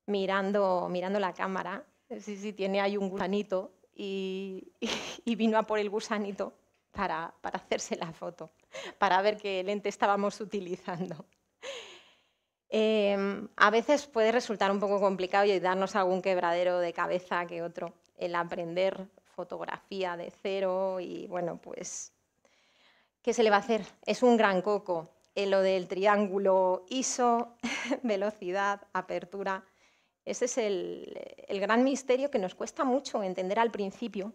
mirando, mirando la cámara. Sí, sí, tiene ahí un gusanito y, y vino a por el gusanito para, hacerse la foto, para ver qué lente estábamos utilizando. Em, a veces puede resultar un poco complicado y darnos algún quebradero de cabeza que otro el aprender fotografía de cero y bueno, pues, ¿qué se le va a hacer? Es un gran coco. En lo del triángulo ISO, velocidad, apertura. Ese es el, gran misterio que nos cuesta mucho entender al principio.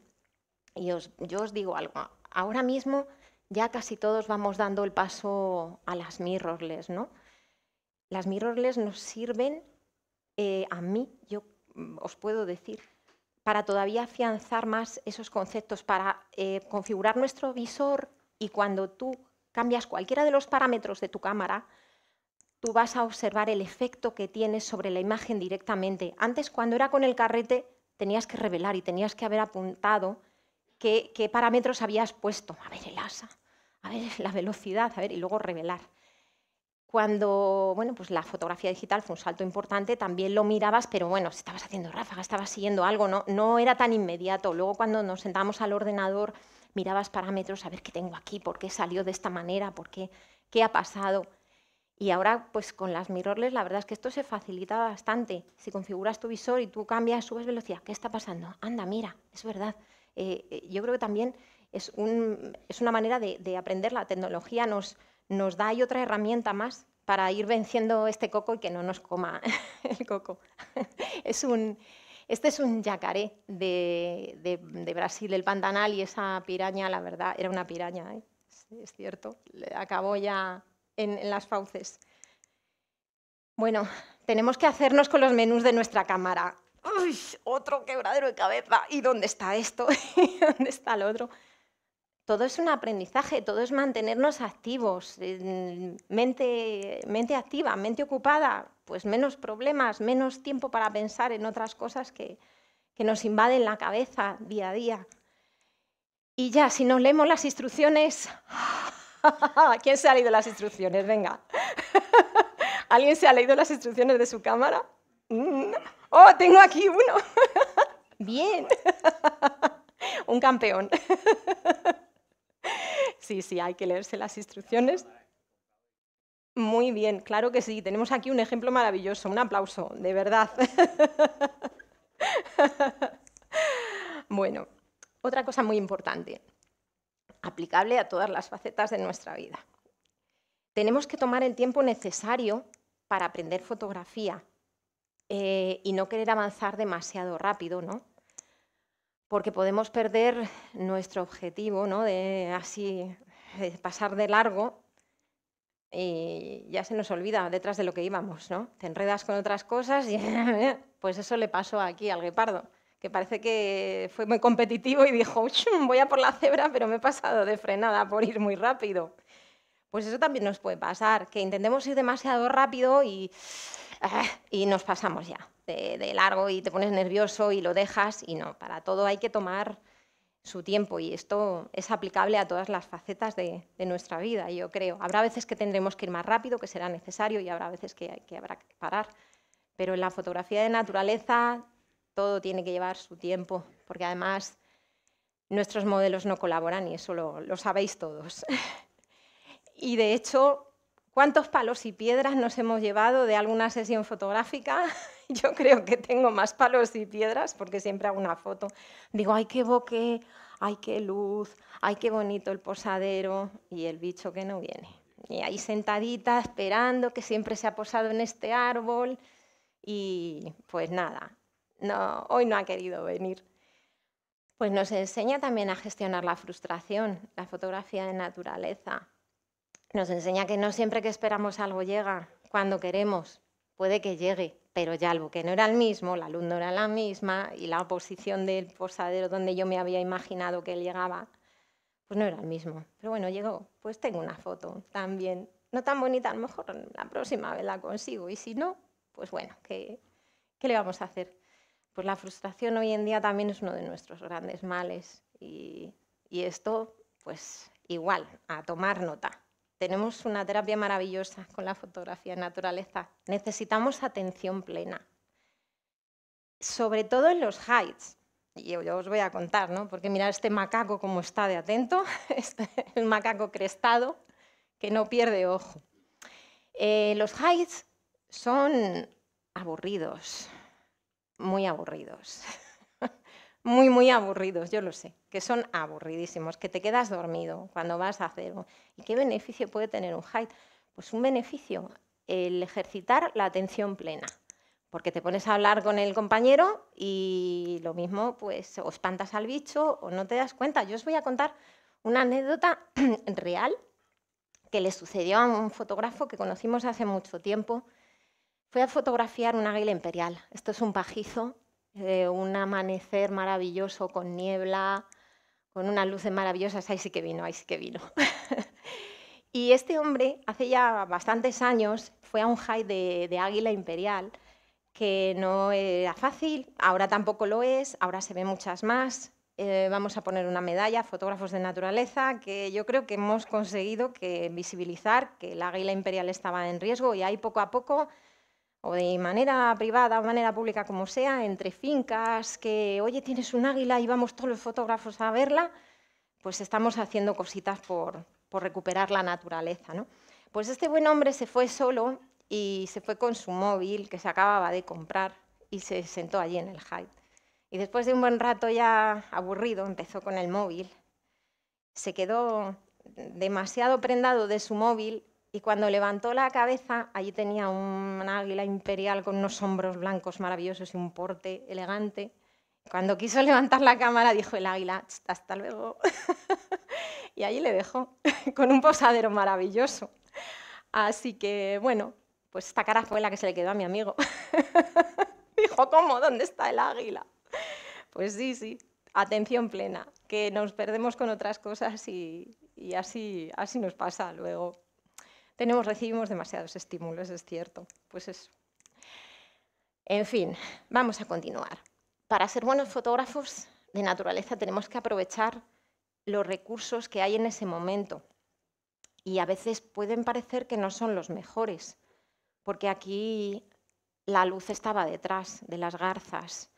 Y yo os digo algo, ahora mismo ya casi todos vamos dando el paso a las mirrorless, ¿no? Las mirrorless nos sirven, eh, a mí, yo mm, os puedo decir, para todavía afianzar más esos conceptos, para eh, configurar nuestro visor y cuando tú cambias cualquiera de los parámetros de tu cámara, tú vas a observar el efecto que tienes sobre la imagen directamente. Antes, cuando era con el carrete, tenías que revelar y tenías que haber apuntado qué, parámetros habías puesto. A ver el asa, a ver la velocidad, a ver, y luego revelar cuando bueno, pues la fotografía digital fue un salto importante, también lo mirabas, pero bueno, si estabas haciendo ráfaga, estabas siguiendo algo, no, no era tan inmediato. Luego cuando nos sentábamos al ordenador, mirabas parámetros, a ver qué tengo aquí, por qué salió de esta manera, por qué, qué ha pasado. Y ahora, pues con las mirrorless, la verdad es que esto se facilita bastante. Si configuras tu visor y tú cambias, subes velocidad, ¿qué está pasando? Anda, mira, es verdad, eh, eh, yo creo que también es, una manera de, aprender. La tecnología nos, da y otra herramienta más para ir venciendo este coco y que no nos coma el coco. este es un yacaré de, Brasil, el pantanal, y esa piraña, la verdad, era una piraña, ¿eh? es cierto, acabó ya en las fauces. Bueno, tenemos que hacernos con los menús de nuestra cámara uy, otro quebradero de cabeza, ¿y dónde está esto? dónde está el otro? Todo es un aprendizaje, todo es mantenernos activos, mente, mente activa, mente ocupada, pues menos problemas, menos tiempo para pensar en otras cosas que, que nos invaden la cabeza día a día. Y ya, si nos leemos las instrucciones, ¿quién se ha leído las instrucciones? Venga. ¿Alguien se ha leído las instrucciones de su cámara? Mm. Oh, tengo aquí uno. Bien. Un campeón. Sí, sí, hay que leerse las instrucciones. Muy bien, claro que sí. Tenemos aquí un ejemplo maravilloso. Un aplauso, de verdad. Bueno, otra cosa muy importante, aplicable a todas las facetas de nuestra vida. Tenemos que tomar el tiempo necesario para aprender fotografía eh, y no querer avanzar demasiado rápido, ¿no? Porque podemos perder nuestro objetivo, ¿no? De así pasar de largo y ya se nos olvida detrás de lo que íbamos, ¿no? Te enredas con otras cosas y pues eso le pasó aquí al guepardo, que parece que fue muy competitivo y dijo, voy a por la cebra, pero me he pasado de frenada por ir muy rápido. Pues eso también nos puede pasar, que intentemos ir demasiado rápido y y nos pasamos ya de, largo y te pones nervioso y lo dejas y no, para todo hay que tomar su tiempo y esto es aplicable a todas las facetas de, nuestra vida, yo creo. Habrá veces que tendremos que ir más rápido, que será necesario y habrá veces que, que habrá que parar, pero en la fotografía de naturaleza todo tiene que llevar su tiempo, porque además nuestros modelos no colaboran y eso lo, lo sabéis todos. y de hecho, ¿Cuántos palos y piedras nos hemos llevado de alguna sesión fotográfica? Yo creo que tengo más palos y piedras porque siempre hago una foto. Digo, ay, qué boque, ay, qué luz, ay, qué bonito el posadero y el bicho que no viene. Y ahí sentadita esperando que siempre se ha posado en este árbol y pues nada, no, hoy no ha querido venir. Pues nos enseña también a gestionar la frustración, la fotografía de naturaleza, nos enseña que no siempre que esperamos algo llega, cuando queremos, puede que llegue, pero ya algo que no era el mismo, la luz no era la misma y la posición del posadero donde yo me había imaginado que él llegaba, pues no era el mismo. Pero bueno, llegó, pues tengo una foto también, no tan bonita, a lo mejor la próxima vez la consigo y si no, pues bueno, ¿qué, le vamos a hacer? Pues la frustración hoy en día también es uno de nuestros grandes males y esto, pues igual, a tomar nota. Tenemos una terapia maravillosa con la fotografía en naturaleza. Necesitamos atención plena. Sobre todo en los heights. Y yo, os voy a contar, ¿no? Porque mirad este macaco como está de atento, el macaco crestado, que no pierde ojo. Eh, los heights son aburridos, muy aburridos. muy, muy aburridos, yo lo sé, que son aburridísimos, que te quedas dormido cuando vas a hacer. ¿Y qué beneficio puede tener un height? Pues un beneficio, el ejercitar la atención plena, porque te pones a hablar con el compañero y lo mismo, pues o espantas al bicho o no te das cuenta. Yo os voy a contar una anécdota real que le sucedió a un fotógrafo que conocimos hace mucho tiempo. Fue a fotografiar un águila imperial. Esto es un pajizo eh, un amanecer maravilloso con niebla, con unas luces maravillosas, ahí sí que vino, ahí sí que vino. y este hombre, hace ya bastantes años, fue a un high de, Águila Imperial, que no era fácil, ahora tampoco lo es, ahora se ve muchas más. Eh, vamos a poner una medalla, fotógrafos de naturaleza, que yo creo que hemos conseguido que visibilizar que el águila imperial estaba en riesgo y ahí poco a poco o de manera privada o manera pública como sea, entre fincas, que oye, tienes un águila y vamos todos los fotógrafos a verla, pues estamos haciendo cositas por, recuperar la naturaleza. ¿no? Pues este buen hombre se fue solo y se fue con su móvil que se acababa de comprar y se sentó allí en el Hyde. Y después de un buen rato ya aburrido, empezó con el móvil. Se quedó demasiado prendado de su móvil y cuando levantó la cabeza, allí tenía un águila imperial con unos hombros blancos maravillosos y un porte elegante. Cuando quiso levantar la cámara, dijo el águila, hasta luego. y allí le dejó, con un posadero maravilloso. Así que, bueno, pues esta cara fue la que se le quedó a mi amigo. dijo, ¿cómo? ¿Dónde está el águila? Pues sí, sí, atención plena, que nos perdemos con otras cosas y, y así, así nos pasa luego recibimos demasiados estímulos, es cierto. Pues eso. En fin, vamos a continuar. Para ser buenos fotógrafos de naturaleza tenemos que aprovechar los recursos que hay en ese momento. Y a veces pueden parecer que no son los mejores, porque aquí la luz estaba detrás de las garzas.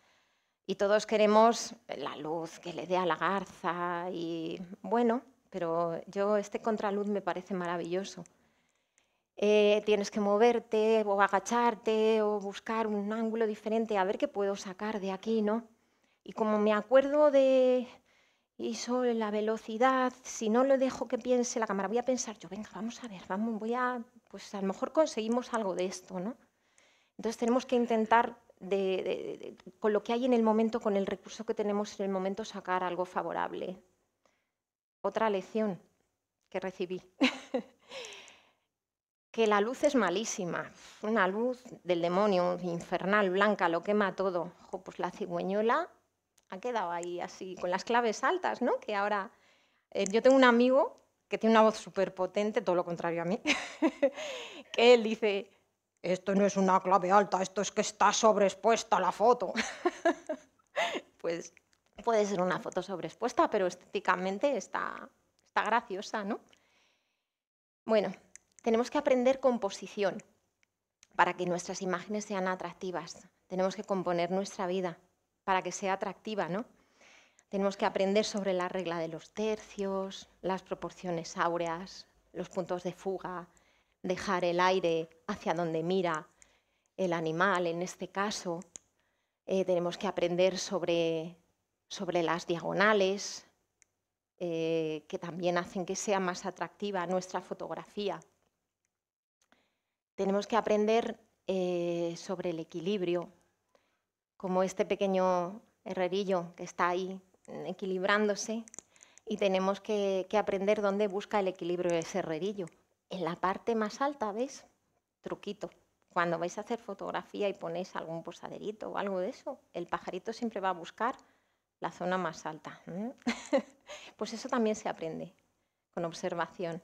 Y todos queremos la luz que le dé a la garza y bueno, pero yo este contraluz me parece maravilloso eh, tienes que moverte o agacharte o buscar un ángulo diferente, a ver qué puedo sacar de aquí, ¿no? Y como me acuerdo de la velocidad, si no lo dejo que piense la cámara, voy a pensar yo, venga, vamos a ver, vamos, voy a, pues a lo mejor conseguimos algo de esto, ¿no? Entonces tenemos que intentar con lo que hay en el momento, con el recurso que tenemos en el momento, sacar algo favorable. Otra lección que recibí. que la luz es malísima, una luz del demonio, infernal, blanca, lo quema todo. pues la cigüeñola ha quedado ahí así, con las claves altas, ¿no? Que ahora eh, yo tengo un amigo que tiene una voz súper potente, todo lo contrario a mí, que él dice, esto no es una clave alta, esto es que está sobreexpuesta la foto. pues puede ser una foto sobreexpuesta, pero estéticamente está, está graciosa, ¿no? Bueno, tenemos que aprender composición para que nuestras imágenes sean atractivas. Tenemos que componer nuestra vida para que sea atractiva, Tenemos que aprender sobre la regla de los tercios, las proporciones áureas, los puntos de fuga, dejar el aire hacia donde mira el animal, en este caso. Eh, tenemos que aprender sobre, sobre las diagonales, eh, que también hacen que sea más atractiva nuestra fotografía tenemos que aprender eh, sobre el equilibrio, como este pequeño herrerillo que está ahí mm, equilibrándose, y tenemos que, aprender dónde busca el equilibrio ese herrerillo. En la parte más alta, ¿ves? Truquito. Cuando vais a hacer fotografía y ponéis algún posaderito o algo de eso, el pajarito siempre va a buscar la zona más alta. pues eso también se aprende con observación.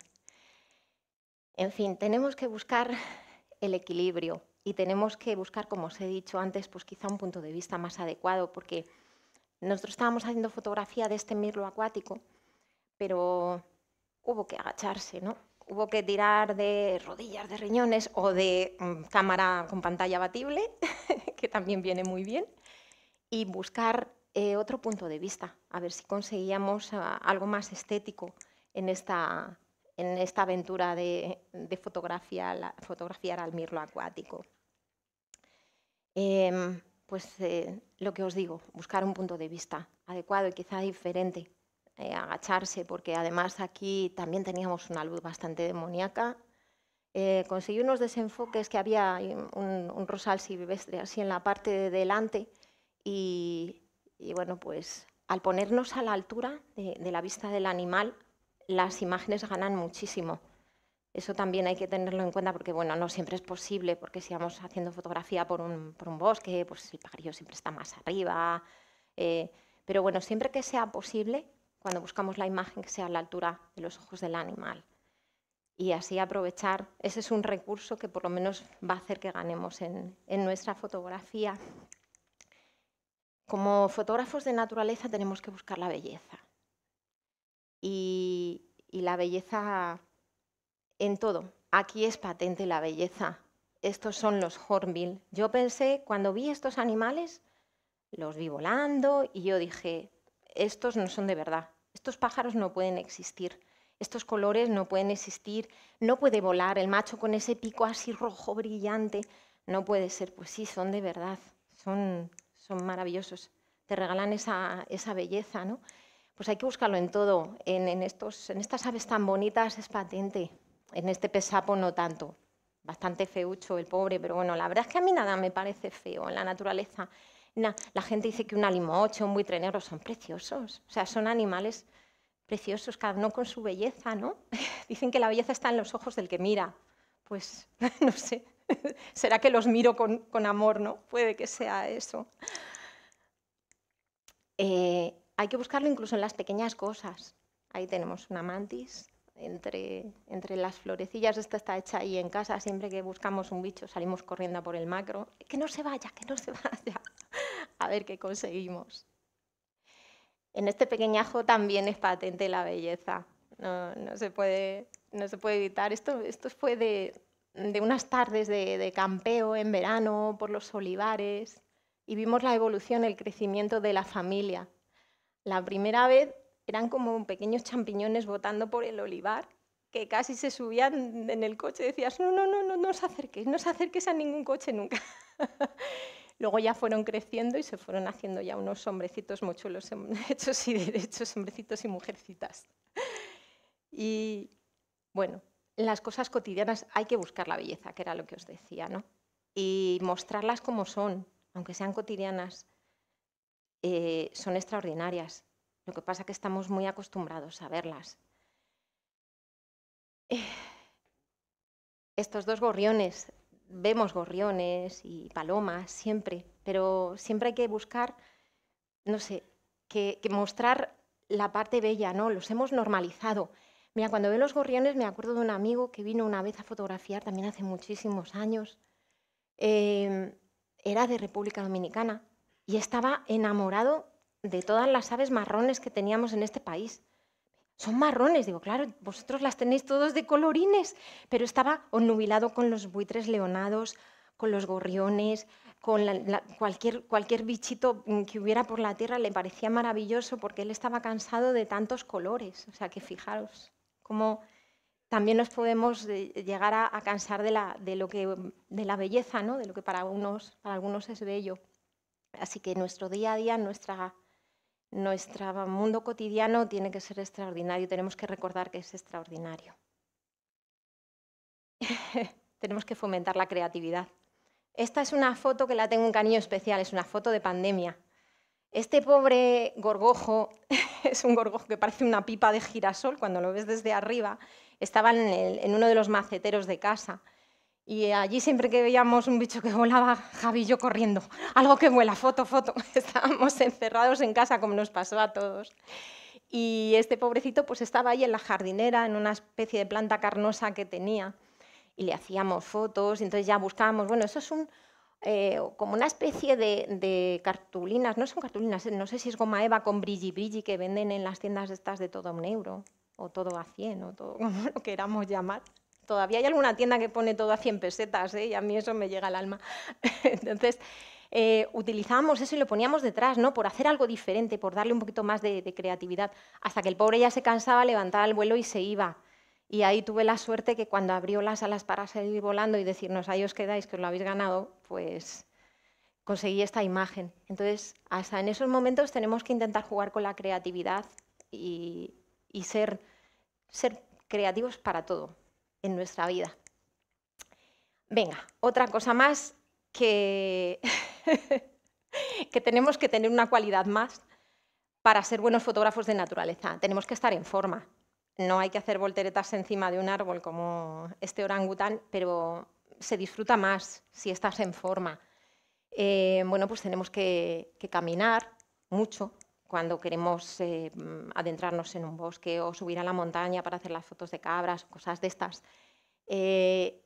En fin, tenemos que buscar el equilibrio y tenemos que buscar, como os he dicho antes, pues quizá un punto de vista más adecuado, porque nosotros estábamos haciendo fotografía de este mirlo acuático, pero hubo que agacharse, ¿no? Hubo que tirar de rodillas, de riñones o de mm, cámara con pantalla abatible, que también viene muy bien, y buscar eh, otro punto de vista, a ver si conseguíamos ah, algo más estético en esta en esta aventura de, fotografía, fotografiar al mirlo acuático. Em, pues eh, lo que os digo, buscar un punto de vista adecuado y quizá diferente, eh, agacharse, porque además aquí también teníamos una luz bastante demoníaca. Eh, conseguí unos desenfoques que había un, rosal silvestre así en la parte de delante y, bueno, pues al ponernos a la altura de la vista del animal, las imágenes ganan muchísimo. Eso también hay que tenerlo en cuenta porque, bueno, no siempre es posible, porque si vamos haciendo fotografía por un, bosque, pues el pajarillo siempre está más arriba. Eh, pero bueno, siempre que sea posible, cuando buscamos la imagen, que sea a la altura de los ojos del animal. Y así aprovechar, ese es un recurso que por lo menos va a hacer que ganemos en, en nuestra fotografía. Como fotógrafos de naturaleza tenemos que buscar la belleza. Y y la belleza en todo. Aquí es patente la belleza. Estos son los hornbill. Yo pensé, cuando vi estos animales, los vi volando y yo dije, estos no son de verdad. Estos pájaros no pueden existir. Estos colores no pueden existir. No puede volar el macho con ese pico así rojo brillante. No puede ser. Pues sí, son de verdad. Son, son maravillosos. Te regalan esa, esa belleza, ¿no? pues hay que buscarlo en todo. En, estos, en estas aves tan bonitas es patente, en este pesapo no tanto. Bastante feucho el pobre, pero bueno, la verdad es que a mí nada me parece feo en la naturaleza. la gente dice que un alimoche, un trenero son preciosos, o sea, son animales preciosos, cada uno con su belleza, ¿no? Dicen que la belleza está en los ojos del que mira. Pues no sé, será que los miro con, amor, ¿no? Puede que sea eso. Eh, hay que buscarlo incluso en las pequeñas cosas. Ahí tenemos una mantis entre, entre las florecillas. Esta está hecha ahí en casa. Siempre que buscamos un bicho salimos corriendo por el macro. Que no se vaya, que no se vaya. a ver qué conseguimos. En este pequeñajo también es patente la belleza. No, no, se, puede, no se puede evitar. Esto, esto fue de, de unas tardes de, de campeo en verano por los olivares y vimos la evolución, el crecimiento de la familia la primera vez eran como pequeños champiñones botando por el olivar, que casi se subían en el coche. Decías, no, no, no, no, no os acerques no os acerques a ningún coche nunca. Luego ya fueron creciendo y se fueron haciendo ya unos hombrecitos muy chulos, hechos y derechos, hombrecitos y mujercitas. Y bueno, en las cosas cotidianas hay que buscar la belleza, que era lo que os decía, ¿no? Y mostrarlas como son, aunque sean cotidianas. Eh, son extraordinarias. Lo que pasa es que estamos muy acostumbrados a verlas. Eh, estos dos gorriones, vemos gorriones y palomas siempre, pero siempre hay que buscar, no sé, que, mostrar la parte bella, ¿no? Los hemos normalizado. Mira, cuando veo los gorriones me acuerdo de un amigo que vino una vez a fotografiar también hace muchísimos años. Eh, era de República Dominicana y estaba enamorado de todas las aves marrones que teníamos en este país. Son marrones, digo, claro, vosotros las tenéis todos de colorines, pero estaba onnubilado con los buitres leonados, con los gorriones, con cualquier, cualquier bichito mm, que hubiera por la tierra le parecía maravilloso porque él estaba cansado de tantos colores. O sea que fijaros cómo también nos podemos eh, llegar a, a cansar de, la, de, lo que, de la belleza, ¿no? de lo que para, unos, para algunos es bello. Así que nuestro día a día, nuestro mundo cotidiano tiene que ser extraordinario, tenemos que recordar que es extraordinario. tenemos que fomentar la creatividad. Esta es una foto que la tengo un cariño especial, es una foto de pandemia. Este pobre gorgojo, es un gorgojo que parece una pipa de girasol cuando lo ves desde arriba, estaba en uno de los maceteros de casa y allí siempre que veíamos un bicho que volaba, Javi yo corriendo, algo que vuela, foto, foto. Estábamos encerrados en casa como nos pasó a todos. Y este pobrecito pues estaba ahí en la jardinera, en una especie de planta carnosa que tenía. Y le hacíamos fotos, y entonces ya buscábamos, bueno, eso es un, eh, como una especie de, cartulinas, no son cartulinas, eh, no sé si es goma eva con brilli brilli que venden en las tiendas estas de todo un euro, o todo a 100, o todo como lo queramos llamar. Todavía hay alguna tienda que pone todo a 100 pesetas ¿eh? y a mí eso me llega al alma. Entonces, eh, utilizábamos eso y lo poníamos detrás, ¿no? Por hacer algo diferente, por darle un poquito más de, creatividad. Hasta que el pobre ya se cansaba, levantaba el vuelo y se iba. Y ahí tuve la suerte que cuando abrió las alas para seguir volando y decirnos, ahí os quedáis, que os lo habéis ganado, pues conseguí esta imagen. Entonces, hasta en esos momentos tenemos que intentar jugar con la creatividad y, ser creativos para todo en nuestra vida. Venga, otra cosa más que, que tenemos que tener una cualidad más para ser buenos fotógrafos de naturaleza. Tenemos que estar en forma. No hay que hacer volteretas encima de un árbol como este orangután, pero se disfruta más si estás en forma. Eh, bueno, pues tenemos que caminar mucho, cuando queremos eh, mm, adentrarnos en un bosque o subir a la montaña para hacer las fotos de cabras, cosas de estas. Eh,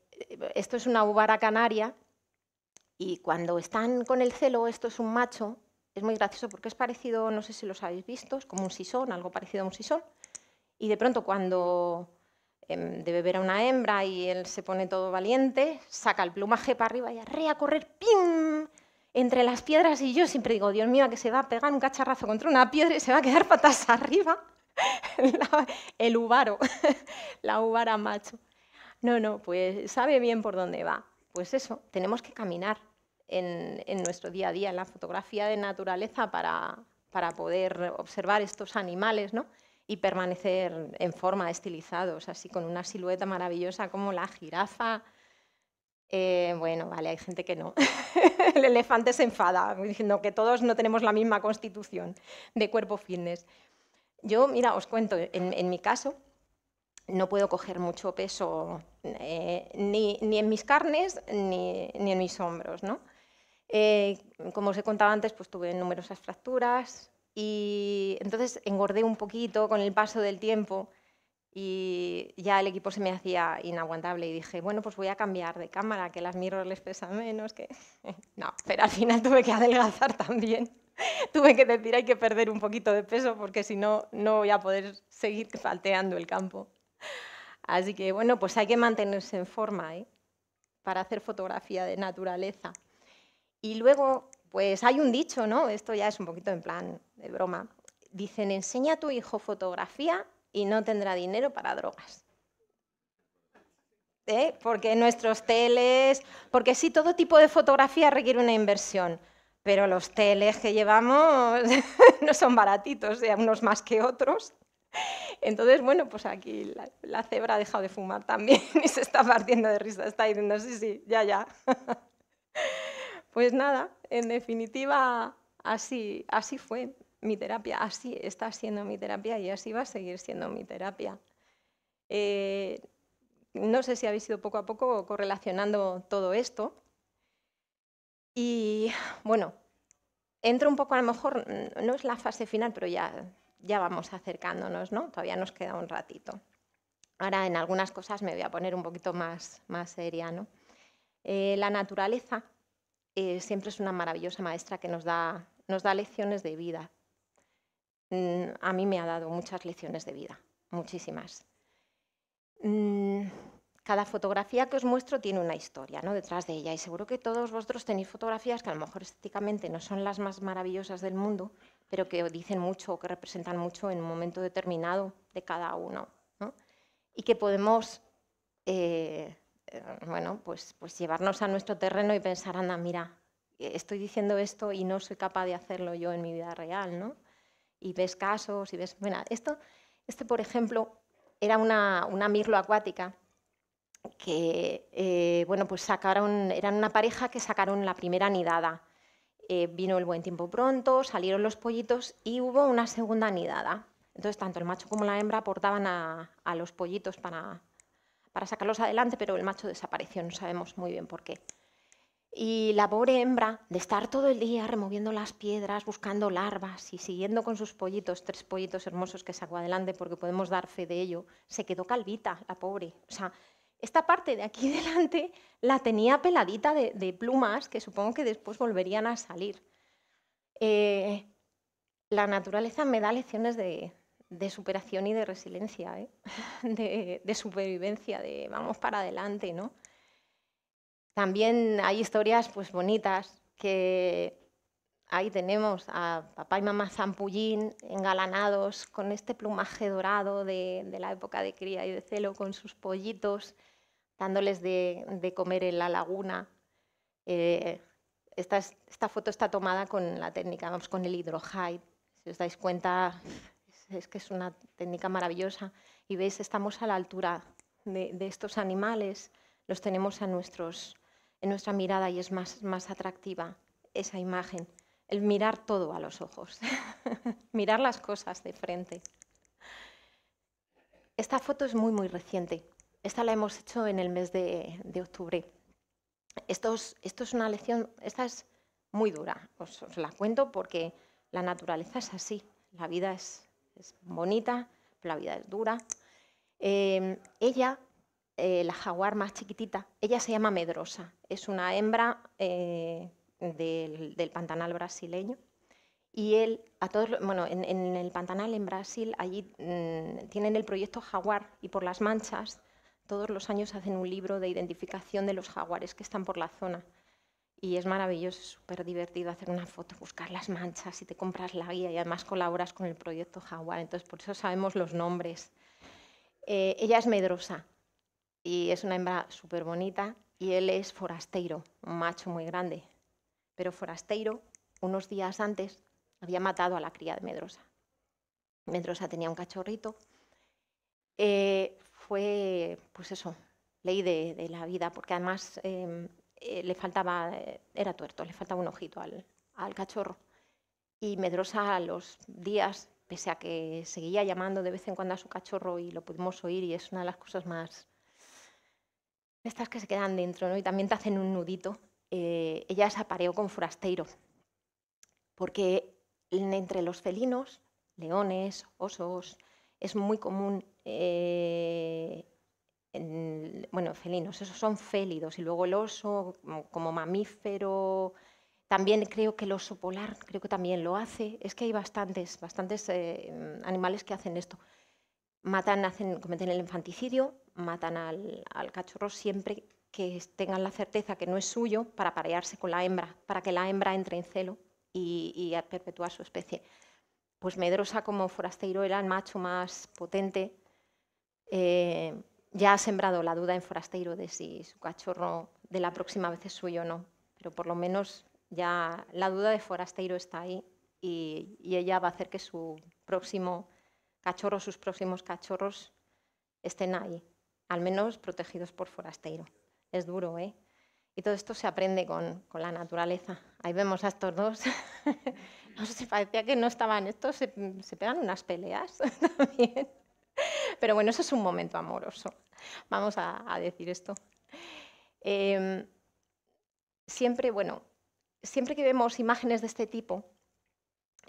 esto es una uvara canaria y cuando están con el celo, esto es un macho, es muy gracioso porque es parecido, no sé si los habéis visto, es como un sisón, algo parecido a un sisón. Y de pronto cuando em, debe ver a una hembra y él se pone todo valiente, saca el plumaje para arriba y arrea a correr, ¡pim! entre las piedras y yo siempre digo, Dios mío, que se va a pegar un cacharrazo contra una piedra y se va a quedar patas arriba el uvaro, la uvara macho. No, no, pues sabe bien por dónde va. Pues eso, tenemos que caminar en, nuestro día a día, en la fotografía de naturaleza para, poder observar estos animales, y permanecer en forma, estilizados, así con una silueta maravillosa como la jirafa, eh, bueno, vale, hay gente que no. El elefante se enfada diciendo que todos no tenemos la misma constitución de cuerpo fitness. Yo, mira, os cuento, en, mi caso no puedo coger mucho peso eh, ni, en mis carnes ni, en mis hombros, ¿no? Eh, como os he contado antes, pues tuve numerosas fracturas y entonces engordé un poquito con el paso del tiempo y ya el equipo se me hacía inaguantable y dije, bueno, pues voy a cambiar de cámara, que las mirror les pesan menos, que... No, pero al final tuve que adelgazar también. tuve que decir, hay que perder un poquito de peso porque si no, no voy a poder seguir falteando el campo. Así que bueno, pues hay que mantenerse en forma ¿eh? para hacer fotografía de naturaleza. Y luego, pues hay un dicho, ¿no? Esto ya es un poquito en plan de broma. Dicen, enseña a tu hijo fotografía y no tendrá dinero para drogas. ¿Eh? Porque nuestros teles, porque sí, todo tipo de fotografía requiere una inversión, pero los teles que llevamos no son baratitos, unos más que otros. Entonces, bueno, pues aquí la, cebra ha dejado de fumar también y se está partiendo de risa, está diciendo, sí, sí, ya, ya. Pues nada, en definitiva, así, así fue mi terapia, así está siendo mi terapia y así va a seguir siendo mi terapia. Eh, no sé si habéis ido poco a poco correlacionando todo esto. Y bueno, entro un poco a lo mejor, no es la fase final, pero ya, ya vamos acercándonos, ¿no? Todavía nos queda un ratito. Ahora en algunas cosas me voy a poner un poquito más, más seria, eh, la naturaleza eh, siempre es una maravillosa maestra que nos da, nos da lecciones de vida. Mm, a mí me ha dado muchas lecciones de vida, muchísimas. Mm, cada fotografía que os muestro tiene una historia ¿no? detrás de ella y seguro que todos vosotros tenéis fotografías que a lo mejor estéticamente no son las más maravillosas del mundo, pero que dicen mucho, o que representan mucho en un momento determinado de cada uno y que podemos eh, eh, bueno, pues, pues llevarnos a nuestro terreno y pensar, anda, mira, estoy diciendo esto y no soy capaz de hacerlo yo en mi vida real, ¿no? y ves casos y ves... Bueno, esto, este, por ejemplo, era una, una mirlo acuática que, eh, bueno, pues sacaron, eran una pareja que sacaron la primera nidada. Eh, vino el buen tiempo pronto, salieron los pollitos y hubo una segunda nidada. Entonces, tanto el macho como la hembra aportaban a, los pollitos para sacarlos adelante, pero el macho desapareció, no sabemos muy bien por qué. Y la pobre hembra de estar todo el día removiendo las piedras, buscando larvas y siguiendo con sus pollitos, tres pollitos hermosos que sacó adelante porque podemos dar fe de ello, se quedó calvita, la pobre. O sea, esta parte de aquí delante la tenía peladita de, plumas que supongo que después volverían a salir. Eh, la naturaleza me da lecciones de, superación y de resiliencia, ¿eh? de supervivencia, de vamos para adelante, ¿no? También hay historias pues, bonitas que ahí tenemos a papá y mamá zampullín engalanados con este plumaje dorado de, la época de cría y de celo, con sus pollitos, dándoles de, comer en la laguna. Eh, esta, foto está tomada con la técnica, vamos, con el hidrohide. Si os dais cuenta, es que es una técnica maravillosa. Y veis, estamos a la altura de estos animales, los tenemos a nuestros en nuestra mirada y es más, más atractiva esa imagen, el mirar todo a los ojos, mirar las cosas de frente. Esta foto es muy, muy reciente. Esta la hemos hecho en el mes de, octubre. Esto es, esto es, una lección, esta es muy dura, os, la cuento porque la naturaleza es así, la vida es, bonita, la vida es dura. Eh, ella eh, la jaguar más chiquitita, ella se llama Medrosa, es una hembra eh, del, pantanal brasileño. Y él, a todos, bueno, en, el Pantanal, en Brasil, allí mm, tienen el proyecto Jaguar y por las manchas todos los años hacen un libro de identificación de los jaguares que están por la zona. Y es maravilloso, es súper divertido hacer una foto, buscar las manchas y te compras la guía y además colaboras con el proyecto Jaguar. Entonces, por eso sabemos los nombres. Eh, ella es medrosa y es una hembra súper bonita y él es forastero, un macho muy grande. Pero forastero, unos días antes, había matado a la cría de Medrosa. Medrosa tenía un cachorrito. Eh, fue, pues eso, ley de, la vida, porque además em, eh, le faltaba, eh, era tuerto, le faltaba un ojito al, al cachorro. Y Medrosa a los días, pese a que seguía llamando de vez en cuando a su cachorro y lo pudimos oír y es una de las cosas más estas que se quedan dentro, Y también te hacen un nudito. Eh, ella se apareó con Forasteiro, porque entre los felinos, leones, osos, es muy común, eh, bueno, felinos, esos son félidos, y luego el oso como, mamífero, también creo que el oso polar, creo que también lo hace, es que hay bastantes, bastantes eh, animales que hacen esto. Matan, hacen, cometen el infanticidio matan al, cachorro siempre que tengan la certeza que no es suyo para parearse con la hembra, para que la hembra entre en celo y, y perpetuar su especie. Pues Medrosa como forasteiro era el macho más potente. Eh, ya ha sembrado la duda en forasteiro de si su cachorro de la próxima vez es suyo o no, pero por lo menos ya la duda de forasteiro está ahí y, y ella va a hacer que su próximo cachorro, sus próximos cachorros estén ahí al menos protegidos por forastero. Es duro, ¿eh? Y todo esto se aprende con, la naturaleza. Ahí vemos a estos dos. no sé, parecía que no estaban estos, se, se pegan unas peleas también. Pero bueno, eso es un momento amoroso. Vamos a, decir esto. Em, siempre, bueno, siempre que vemos imágenes de este tipo,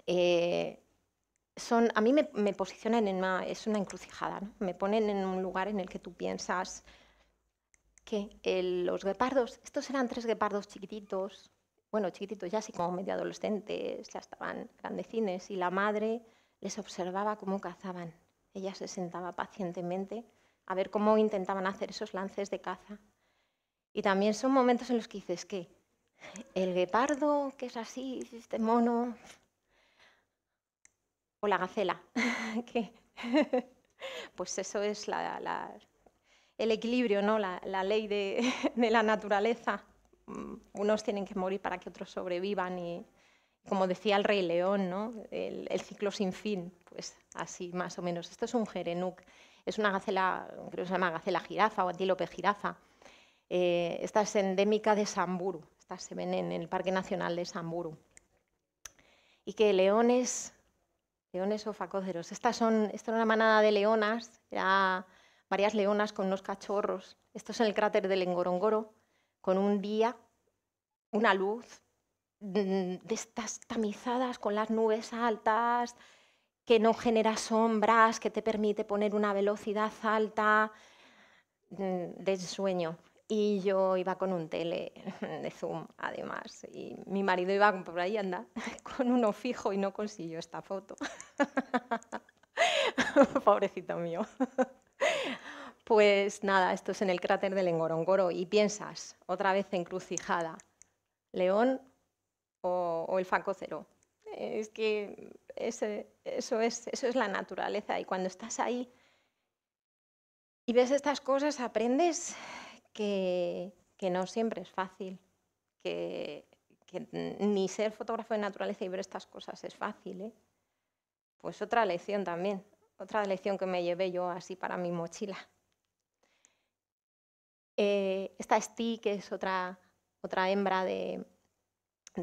eh, a mí me, posicionan en una, es una encrucijada, me ponen en un lugar en el que tú piensas que los guepardos, estos eran tres guepardos chiquititos, bueno, chiquititos ya así como medio adolescentes, ya estaban grandecines, y la madre les observaba cómo cazaban. Ella se sentaba pacientemente a ver cómo intentaban hacer esos lances de caza. Y también son momentos en los que dices que el guepardo, que es así, este mono, o la gacela. que, pues eso es el equilibrio, ¿no? la, ley de, la naturaleza. Mm, unos tienen que morir para que otros sobrevivan y, como decía el rey león, ¿no? el, ciclo sin fin, pues así más o menos. Esto es un gerenuk, es una gacela, creo que se llama gacela jirafa o antílope jirafa. Eh, esta es endémica de Samburu, estas se ven en el Parque Nacional de Samburu. Y que leones Leones o facóceros. esta es una manada de leonas, ya varias leonas con unos cachorros. Esto es en el cráter del Engorongoro, con un día, una luz mm, de estas tamizadas con las nubes altas, que no genera sombras, que te permite poner una velocidad alta mm, de sueño y yo iba con un tele de Zoom, además, y mi marido iba por ahí anda con uno fijo y no consiguió esta foto. Pobrecito mío. Pues nada, esto es en el cráter del Engorongoro y piensas otra vez encrucijada, león o, el facocero. Es que eso, eso es la naturaleza y cuando estás ahí y ves estas cosas aprendes que, no siempre es fácil, que, ni ser fotógrafo de naturaleza y ver estas cosas es fácil. ¿eh? Pues otra lección también, otra lección que me llevé yo así para mi mochila. Eh, esta es Ti, que es otra, hembra de,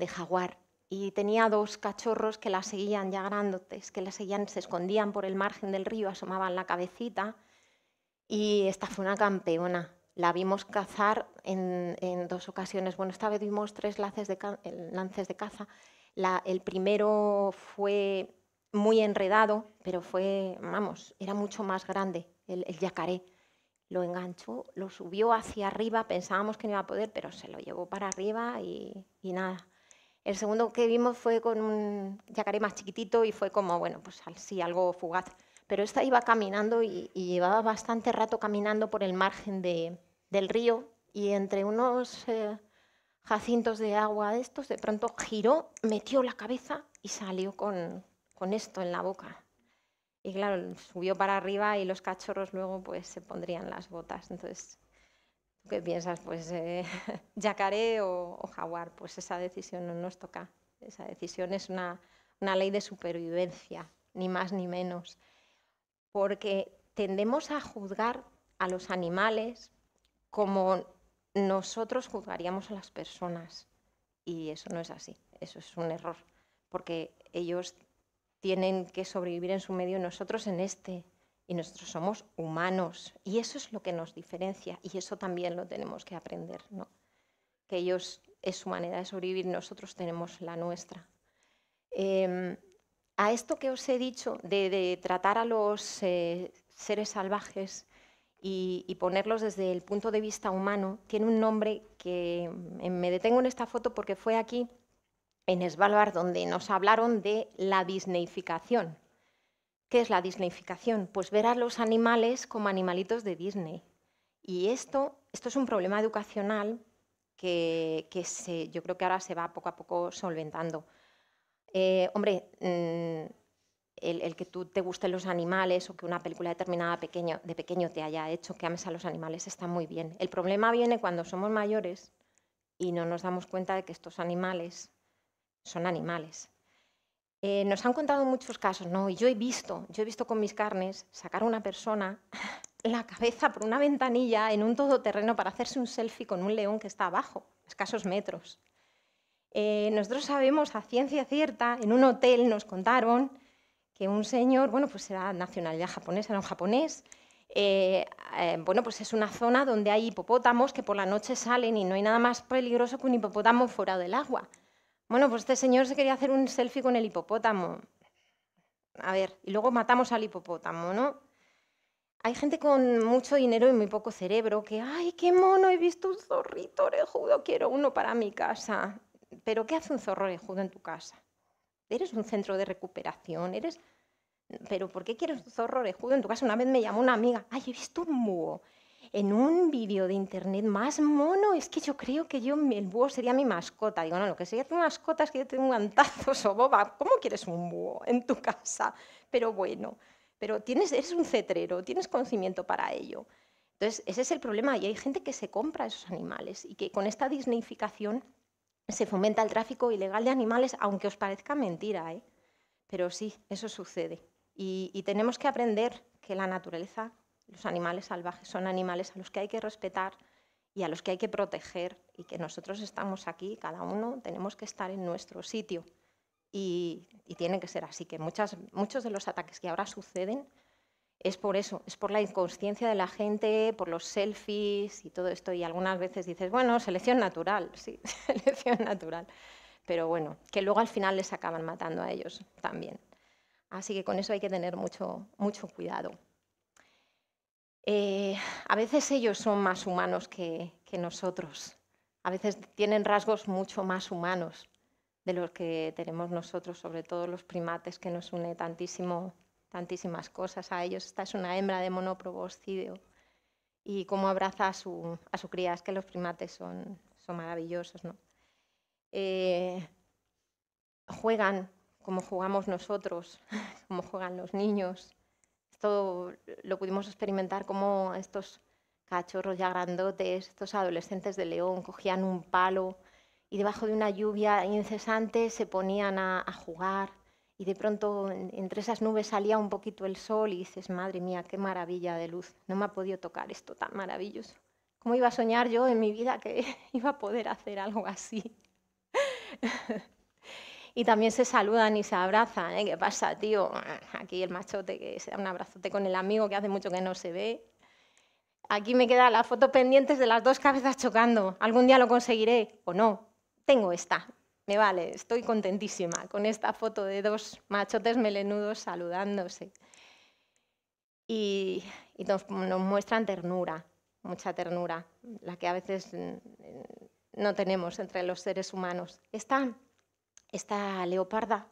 jaguar y tenía dos cachorros que la seguían ya grandotes, que la seguían, se escondían por el margen del río, asomaban la cabecita y esta fue una campeona la vimos cazar en, dos ocasiones. Bueno, esta vez vimos tres lances de, eh, lances de caza. el primero fue muy enredado, pero fue, vamos, era mucho más grande el, yacaré. Lo enganchó, lo subió hacia arriba, pensábamos que no iba a poder, pero se lo llevó para arriba y, y nada. El segundo que vimos fue con un yacaré más chiquitito y fue como, bueno, pues sí, algo fugaz pero esta iba caminando y, llevaba bastante rato caminando por el margen del río y entre unos eh, jacintos de agua de estos, de pronto giró, metió la cabeza y salió con, esto en la boca. Y claro, subió para arriba y los cachorros luego pues, se pondrían las botas. Entonces, qué piensas? Pues eh, yacaré o, jaguar. Pues esa decisión no nos toca. Esa decisión es una ley de supervivencia, ni más ni menos porque tendemos a juzgar a los animales como nosotros juzgaríamos a las personas. Y eso no es así, eso es un error, porque ellos tienen que sobrevivir en su medio, nosotros en este, y nosotros somos humanos. Y eso es lo que nos diferencia, y eso también lo tenemos que aprender, Que ellos es su manera de sobrevivir, nosotros tenemos la nuestra. Em, a esto que os he dicho de, tratar a los eh, seres salvajes y, ponerlos desde el punto de vista humano, tiene un nombre que mm, em, me detengo en esta foto porque fue aquí en Svalbard donde nos hablaron de la disneyficación. ¿Qué es la disneyficación? Pues ver a los animales como animalitos de Disney. Y esto, esto es un problema educacional que, yo creo que ahora se va poco a poco solventando. Eh, hombre, mm, el, que tú te gusten los animales o que una película determinada de pequeño te haya hecho que ames a los animales está muy bien. El problema viene cuando somos mayores y no nos damos cuenta de que estos animales son animales. Eh, nos han contado muchos casos, ¿no? Y yo he visto, yo he visto con mis carnes sacar a una persona la cabeza por una ventanilla en un todoterreno para hacerse un selfie con un león que está abajo, escasos metros. Eh, nosotros sabemos a ciencia cierta, en un hotel nos contaron que un señor, bueno, pues era nacionalidad japonesa, era un japonés, eh, eh, bueno, pues es una zona donde hay hipopótamos que por la noche salen y no hay nada más peligroso que un hipopótamo fuera del agua. Bueno, pues este señor se quería hacer un selfie con el hipopótamo. A ver, y luego matamos al hipopótamo, ¿no? Hay gente con mucho dinero y muy poco cerebro que, ay, qué mono, he visto un zorrito orejudo, quiero uno para mi casa. Pero ¿qué hace un zorro orejudo en tu casa? Eres un centro de recuperación, eres... Pero ¿por qué quieres un zorro orejudo en tu casa? Una vez me llamó una amiga, ay, he visto un búho en un vídeo de internet más mono, es que yo creo que yo, el búho sería mi mascota. Digo, no, lo que sería tu mascota es que yo tengo guantazos o boba. ¿Cómo quieres un búho en tu casa? Pero bueno, pero tienes, eres un cetrero, tienes conocimiento para ello. Entonces, ese es el problema y hay gente que se compra esos animales y que con esta disneificación se fomenta el tráfico ilegal de animales, aunque os parezca mentira, ¿eh? pero sí, eso sucede. Y, tenemos que aprender que la naturaleza, los animales salvajes, son animales a los que hay que respetar y a los que hay que proteger y que nosotros estamos aquí, cada uno tenemos que estar en nuestro sitio. Y, y tiene que ser así, que muchos de los ataques que ahora suceden es por eso, es por la inconsciencia de la gente, por los selfies y todo esto. Y algunas veces dices, bueno, selección natural, sí, selección natural. Pero bueno, que luego al final les acaban matando a ellos también. Así que con eso hay que tener mucho, mucho cuidado. Eh, a veces ellos son más humanos que, que nosotros. A veces tienen rasgos mucho más humanos de los que tenemos nosotros, sobre todo los primates, que nos une tantísimo tantísimas cosas a ellos. Esta es una hembra de monoproboscideo y cómo abraza a su, a cría. Es que los primates son, son maravillosos, ¿no? Eh, juegan como jugamos nosotros, como juegan los niños. Esto lo pudimos experimentar como estos cachorros ya grandotes, estos adolescentes de león, cogían un palo y debajo de una lluvia incesante se ponían a jugar y de pronto entre esas nubes salía un poquito el sol y dices, madre mía, qué maravilla de luz, no me ha podido tocar esto tan maravilloso. ¿Cómo iba a soñar yo en mi vida que iba a poder hacer algo así? y también se saludan y se abrazan, ¿eh? ¿qué pasa, tío? Aquí el machote que se da un abrazote con el amigo que hace mucho que no se ve. Aquí me queda la foto pendientes de las dos cabezas chocando. Algún día lo conseguiré o no. Tengo esta, me vale, estoy contentísima con esta foto de dos machotes melenudos saludándose. Y, nos, muestran ternura, mucha ternura, la que a veces mm, no tenemos entre los seres humanos. Esta, esta leoparda,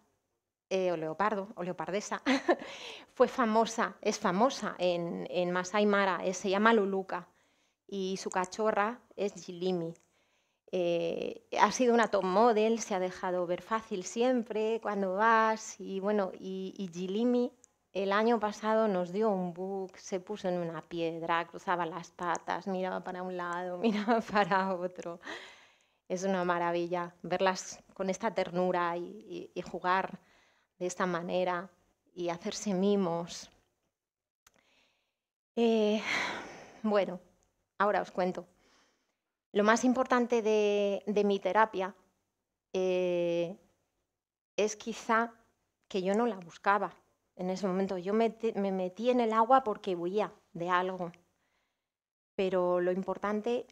eh, o leopardo, o leopardesa, fue famosa, es famosa en, en Masai Mara, eh, se llama Luluca, y su cachorra es Jilimi. Eh, ha sido una top model, se ha dejado ver fácil siempre, cuando vas, y bueno, y, Gilimi el año pasado nos dio un book, se puso en una piedra, cruzaba las patas, miraba para un lado, miraba para otro. Es una maravilla verlas con esta ternura y, jugar de esta manera y hacerse mimos. Eh, bueno, ahora os cuento. Lo más importante de, mi terapia eh, es quizá que yo no la buscaba en ese momento. Yo me, metí en el agua porque huía de algo. Pero lo importante,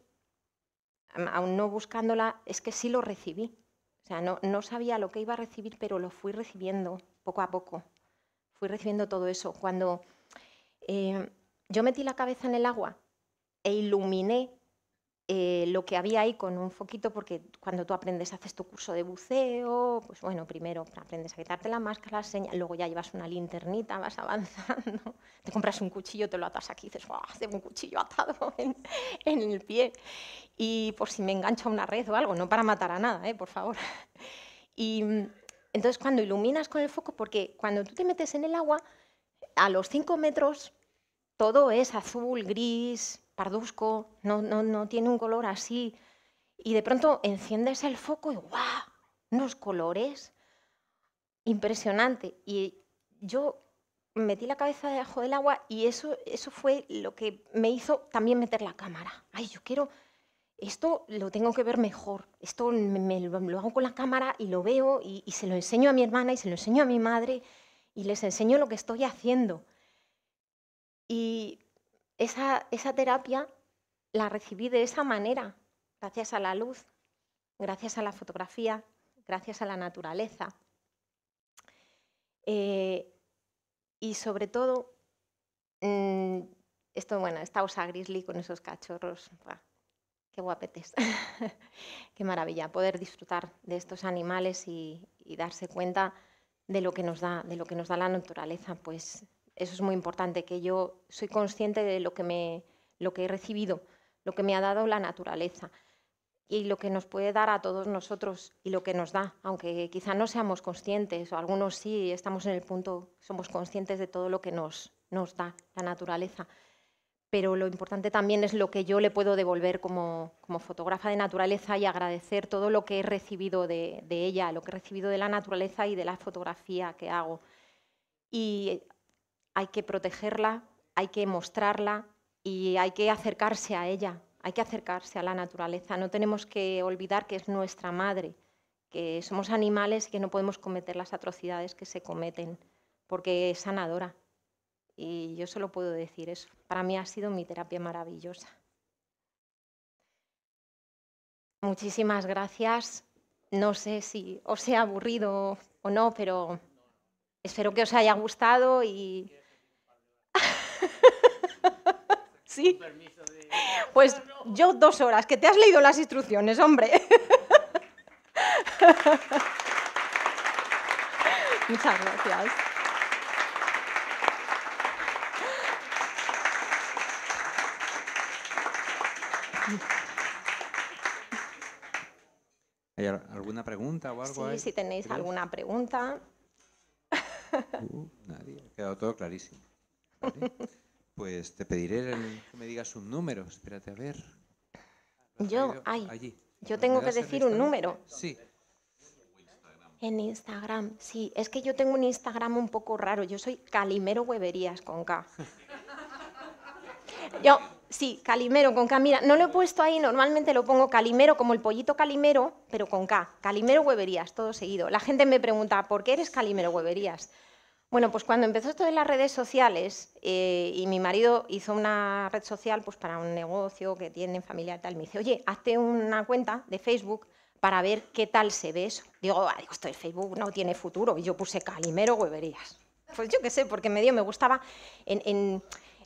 aún no buscándola, es que sí lo recibí. O sea, no, sabía lo que iba a recibir, pero lo fui recibiendo poco a poco. Fui recibiendo todo eso. Cuando eh, yo metí la cabeza en el agua e iluminé eh, lo que había ahí con un foquito, porque cuando tú aprendes, haces tu curso de buceo, pues bueno, primero aprendes a quitarte la máscara, luego ya llevas una linternita, vas avanzando, te compras un cuchillo, te lo atas aquí, dices, ¡guau! Tengo un cuchillo atado en, el pie. Y por si me engancho una red o algo, no para matar a nada, ¿eh? por favor. Y mm, entonces cuando iluminas con el foco, porque cuando tú te metes en el agua, a los 5 metros todo es azul, gris, parduzco, no, no, no tiene un color así. Y de pronto enciendes el foco y ¡guau! Unos colores. Impresionante. Y yo metí la cabeza debajo del agua y eso, eso fue lo que me hizo también meter la cámara. Ay, yo quiero, esto lo tengo que ver mejor, esto lo hago con la cámara y lo veo y, y, se lo enseño a mi hermana y se lo enseño a mi madre y les enseño lo que estoy haciendo. Y esa, esa terapia la recibí de esa manera, gracias a la luz, gracias a la fotografía, gracias a la naturaleza. Eh, y sobre todo, mm, esto, bueno, esta osa grizzly con esos cachorros, qué guapetes, qué maravilla poder disfrutar de estos animales y, y darse cuenta de lo que nos da, de lo que nos da la naturaleza, pues eso es muy importante, que yo soy consciente de lo que, me, lo que he recibido, lo que me ha dado la naturaleza y lo que nos puede dar a todos nosotros y lo que nos da, aunque quizá no seamos conscientes, o algunos sí estamos en el punto, somos conscientes de todo lo que nos, nos da la naturaleza. Pero lo importante también es lo que yo le puedo devolver como, como fotógrafa de naturaleza y agradecer todo lo que he recibido de, de ella, lo que he recibido de la naturaleza y de la fotografía que hago. Y hay que protegerla, hay que mostrarla y hay que acercarse a ella, hay que acercarse a la naturaleza. No tenemos que olvidar que es nuestra madre, que somos animales y que no podemos cometer las atrocidades que se cometen, porque es sanadora. Y yo solo puedo decir eso. Para mí ha sido mi terapia maravillosa. Muchísimas gracias. No sé si os he aburrido o no, pero espero que os haya gustado y Sí. Pues yo dos horas, que te has leído las instrucciones, hombre. Muchas gracias. ¿Hay alguna pregunta o algo? Sí, si tenéis alguna pregunta. Uh, nadie, ha quedado todo clarísimo. Pues te pediré que me digas un número. Espérate, a ver. Yo, ay, yo tengo que decir un número. Sí. En Instagram, sí. Es que yo tengo un Instagram un poco raro. Yo soy Calimero Hueverías con K. Yo, sí, Calimero con K. Mira, no lo he puesto ahí, normalmente lo pongo Calimero como el pollito Calimero, pero con K. Calimero Hueverías, todo seguido. La gente me pregunta, ¿por qué eres Calimero Hueverías? Bueno, pues cuando empezó esto de las redes sociales eh, y mi marido hizo una red social pues para un negocio que tiene en familia tal, me dice, oye, hazte una cuenta de Facebook para ver qué tal se ve eso. Digo, ah, digo, esto de Facebook no tiene futuro. Y yo puse Calimero Hueverías. Pues yo qué sé, porque medio me gustaba. En,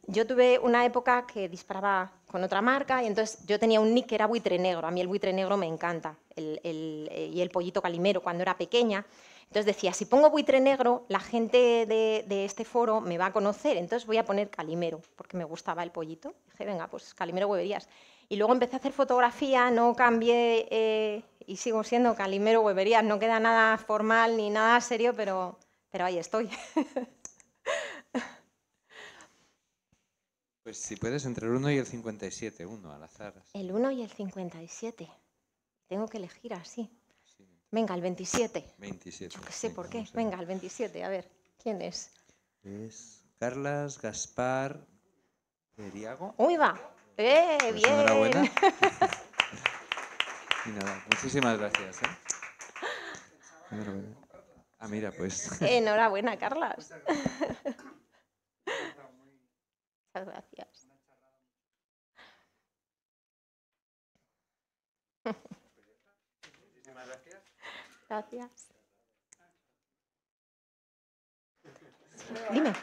Yo tuve una época que disparaba con otra marca y entonces yo tenía un nick que era buitre negro. A mí el buitre negro me encanta. Eh, y el pollito Calimero cuando era pequeña. Entonces decía, si pongo buitre negro, la gente de, este foro me va a conocer, entonces voy a poner Calimero, porque me gustaba el pollito. Dije, venga, pues Calimero Hueverías. Y luego empecé a hacer fotografía, no cambié eh, y sigo siendo Calimero Hueverías. No queda nada formal ni nada serio, pero, pero ahí estoy. Pues si puedes, entre el 1 y el 57, uno al azar. El 1 y el 57. Tengo que elegir así. Venga, el 27. 27. Yo que sé por qué. Venga, el 27. A ver, ¿quién es? Es Carlas Gaspar Periago. ¡Uy, va! ¡Eh, pues bien! y nada, muchísimas gracias. ¿eh? Ah, mira, pues. Enhorabuena, Carlas. Muchas gracias. Rahat Dime.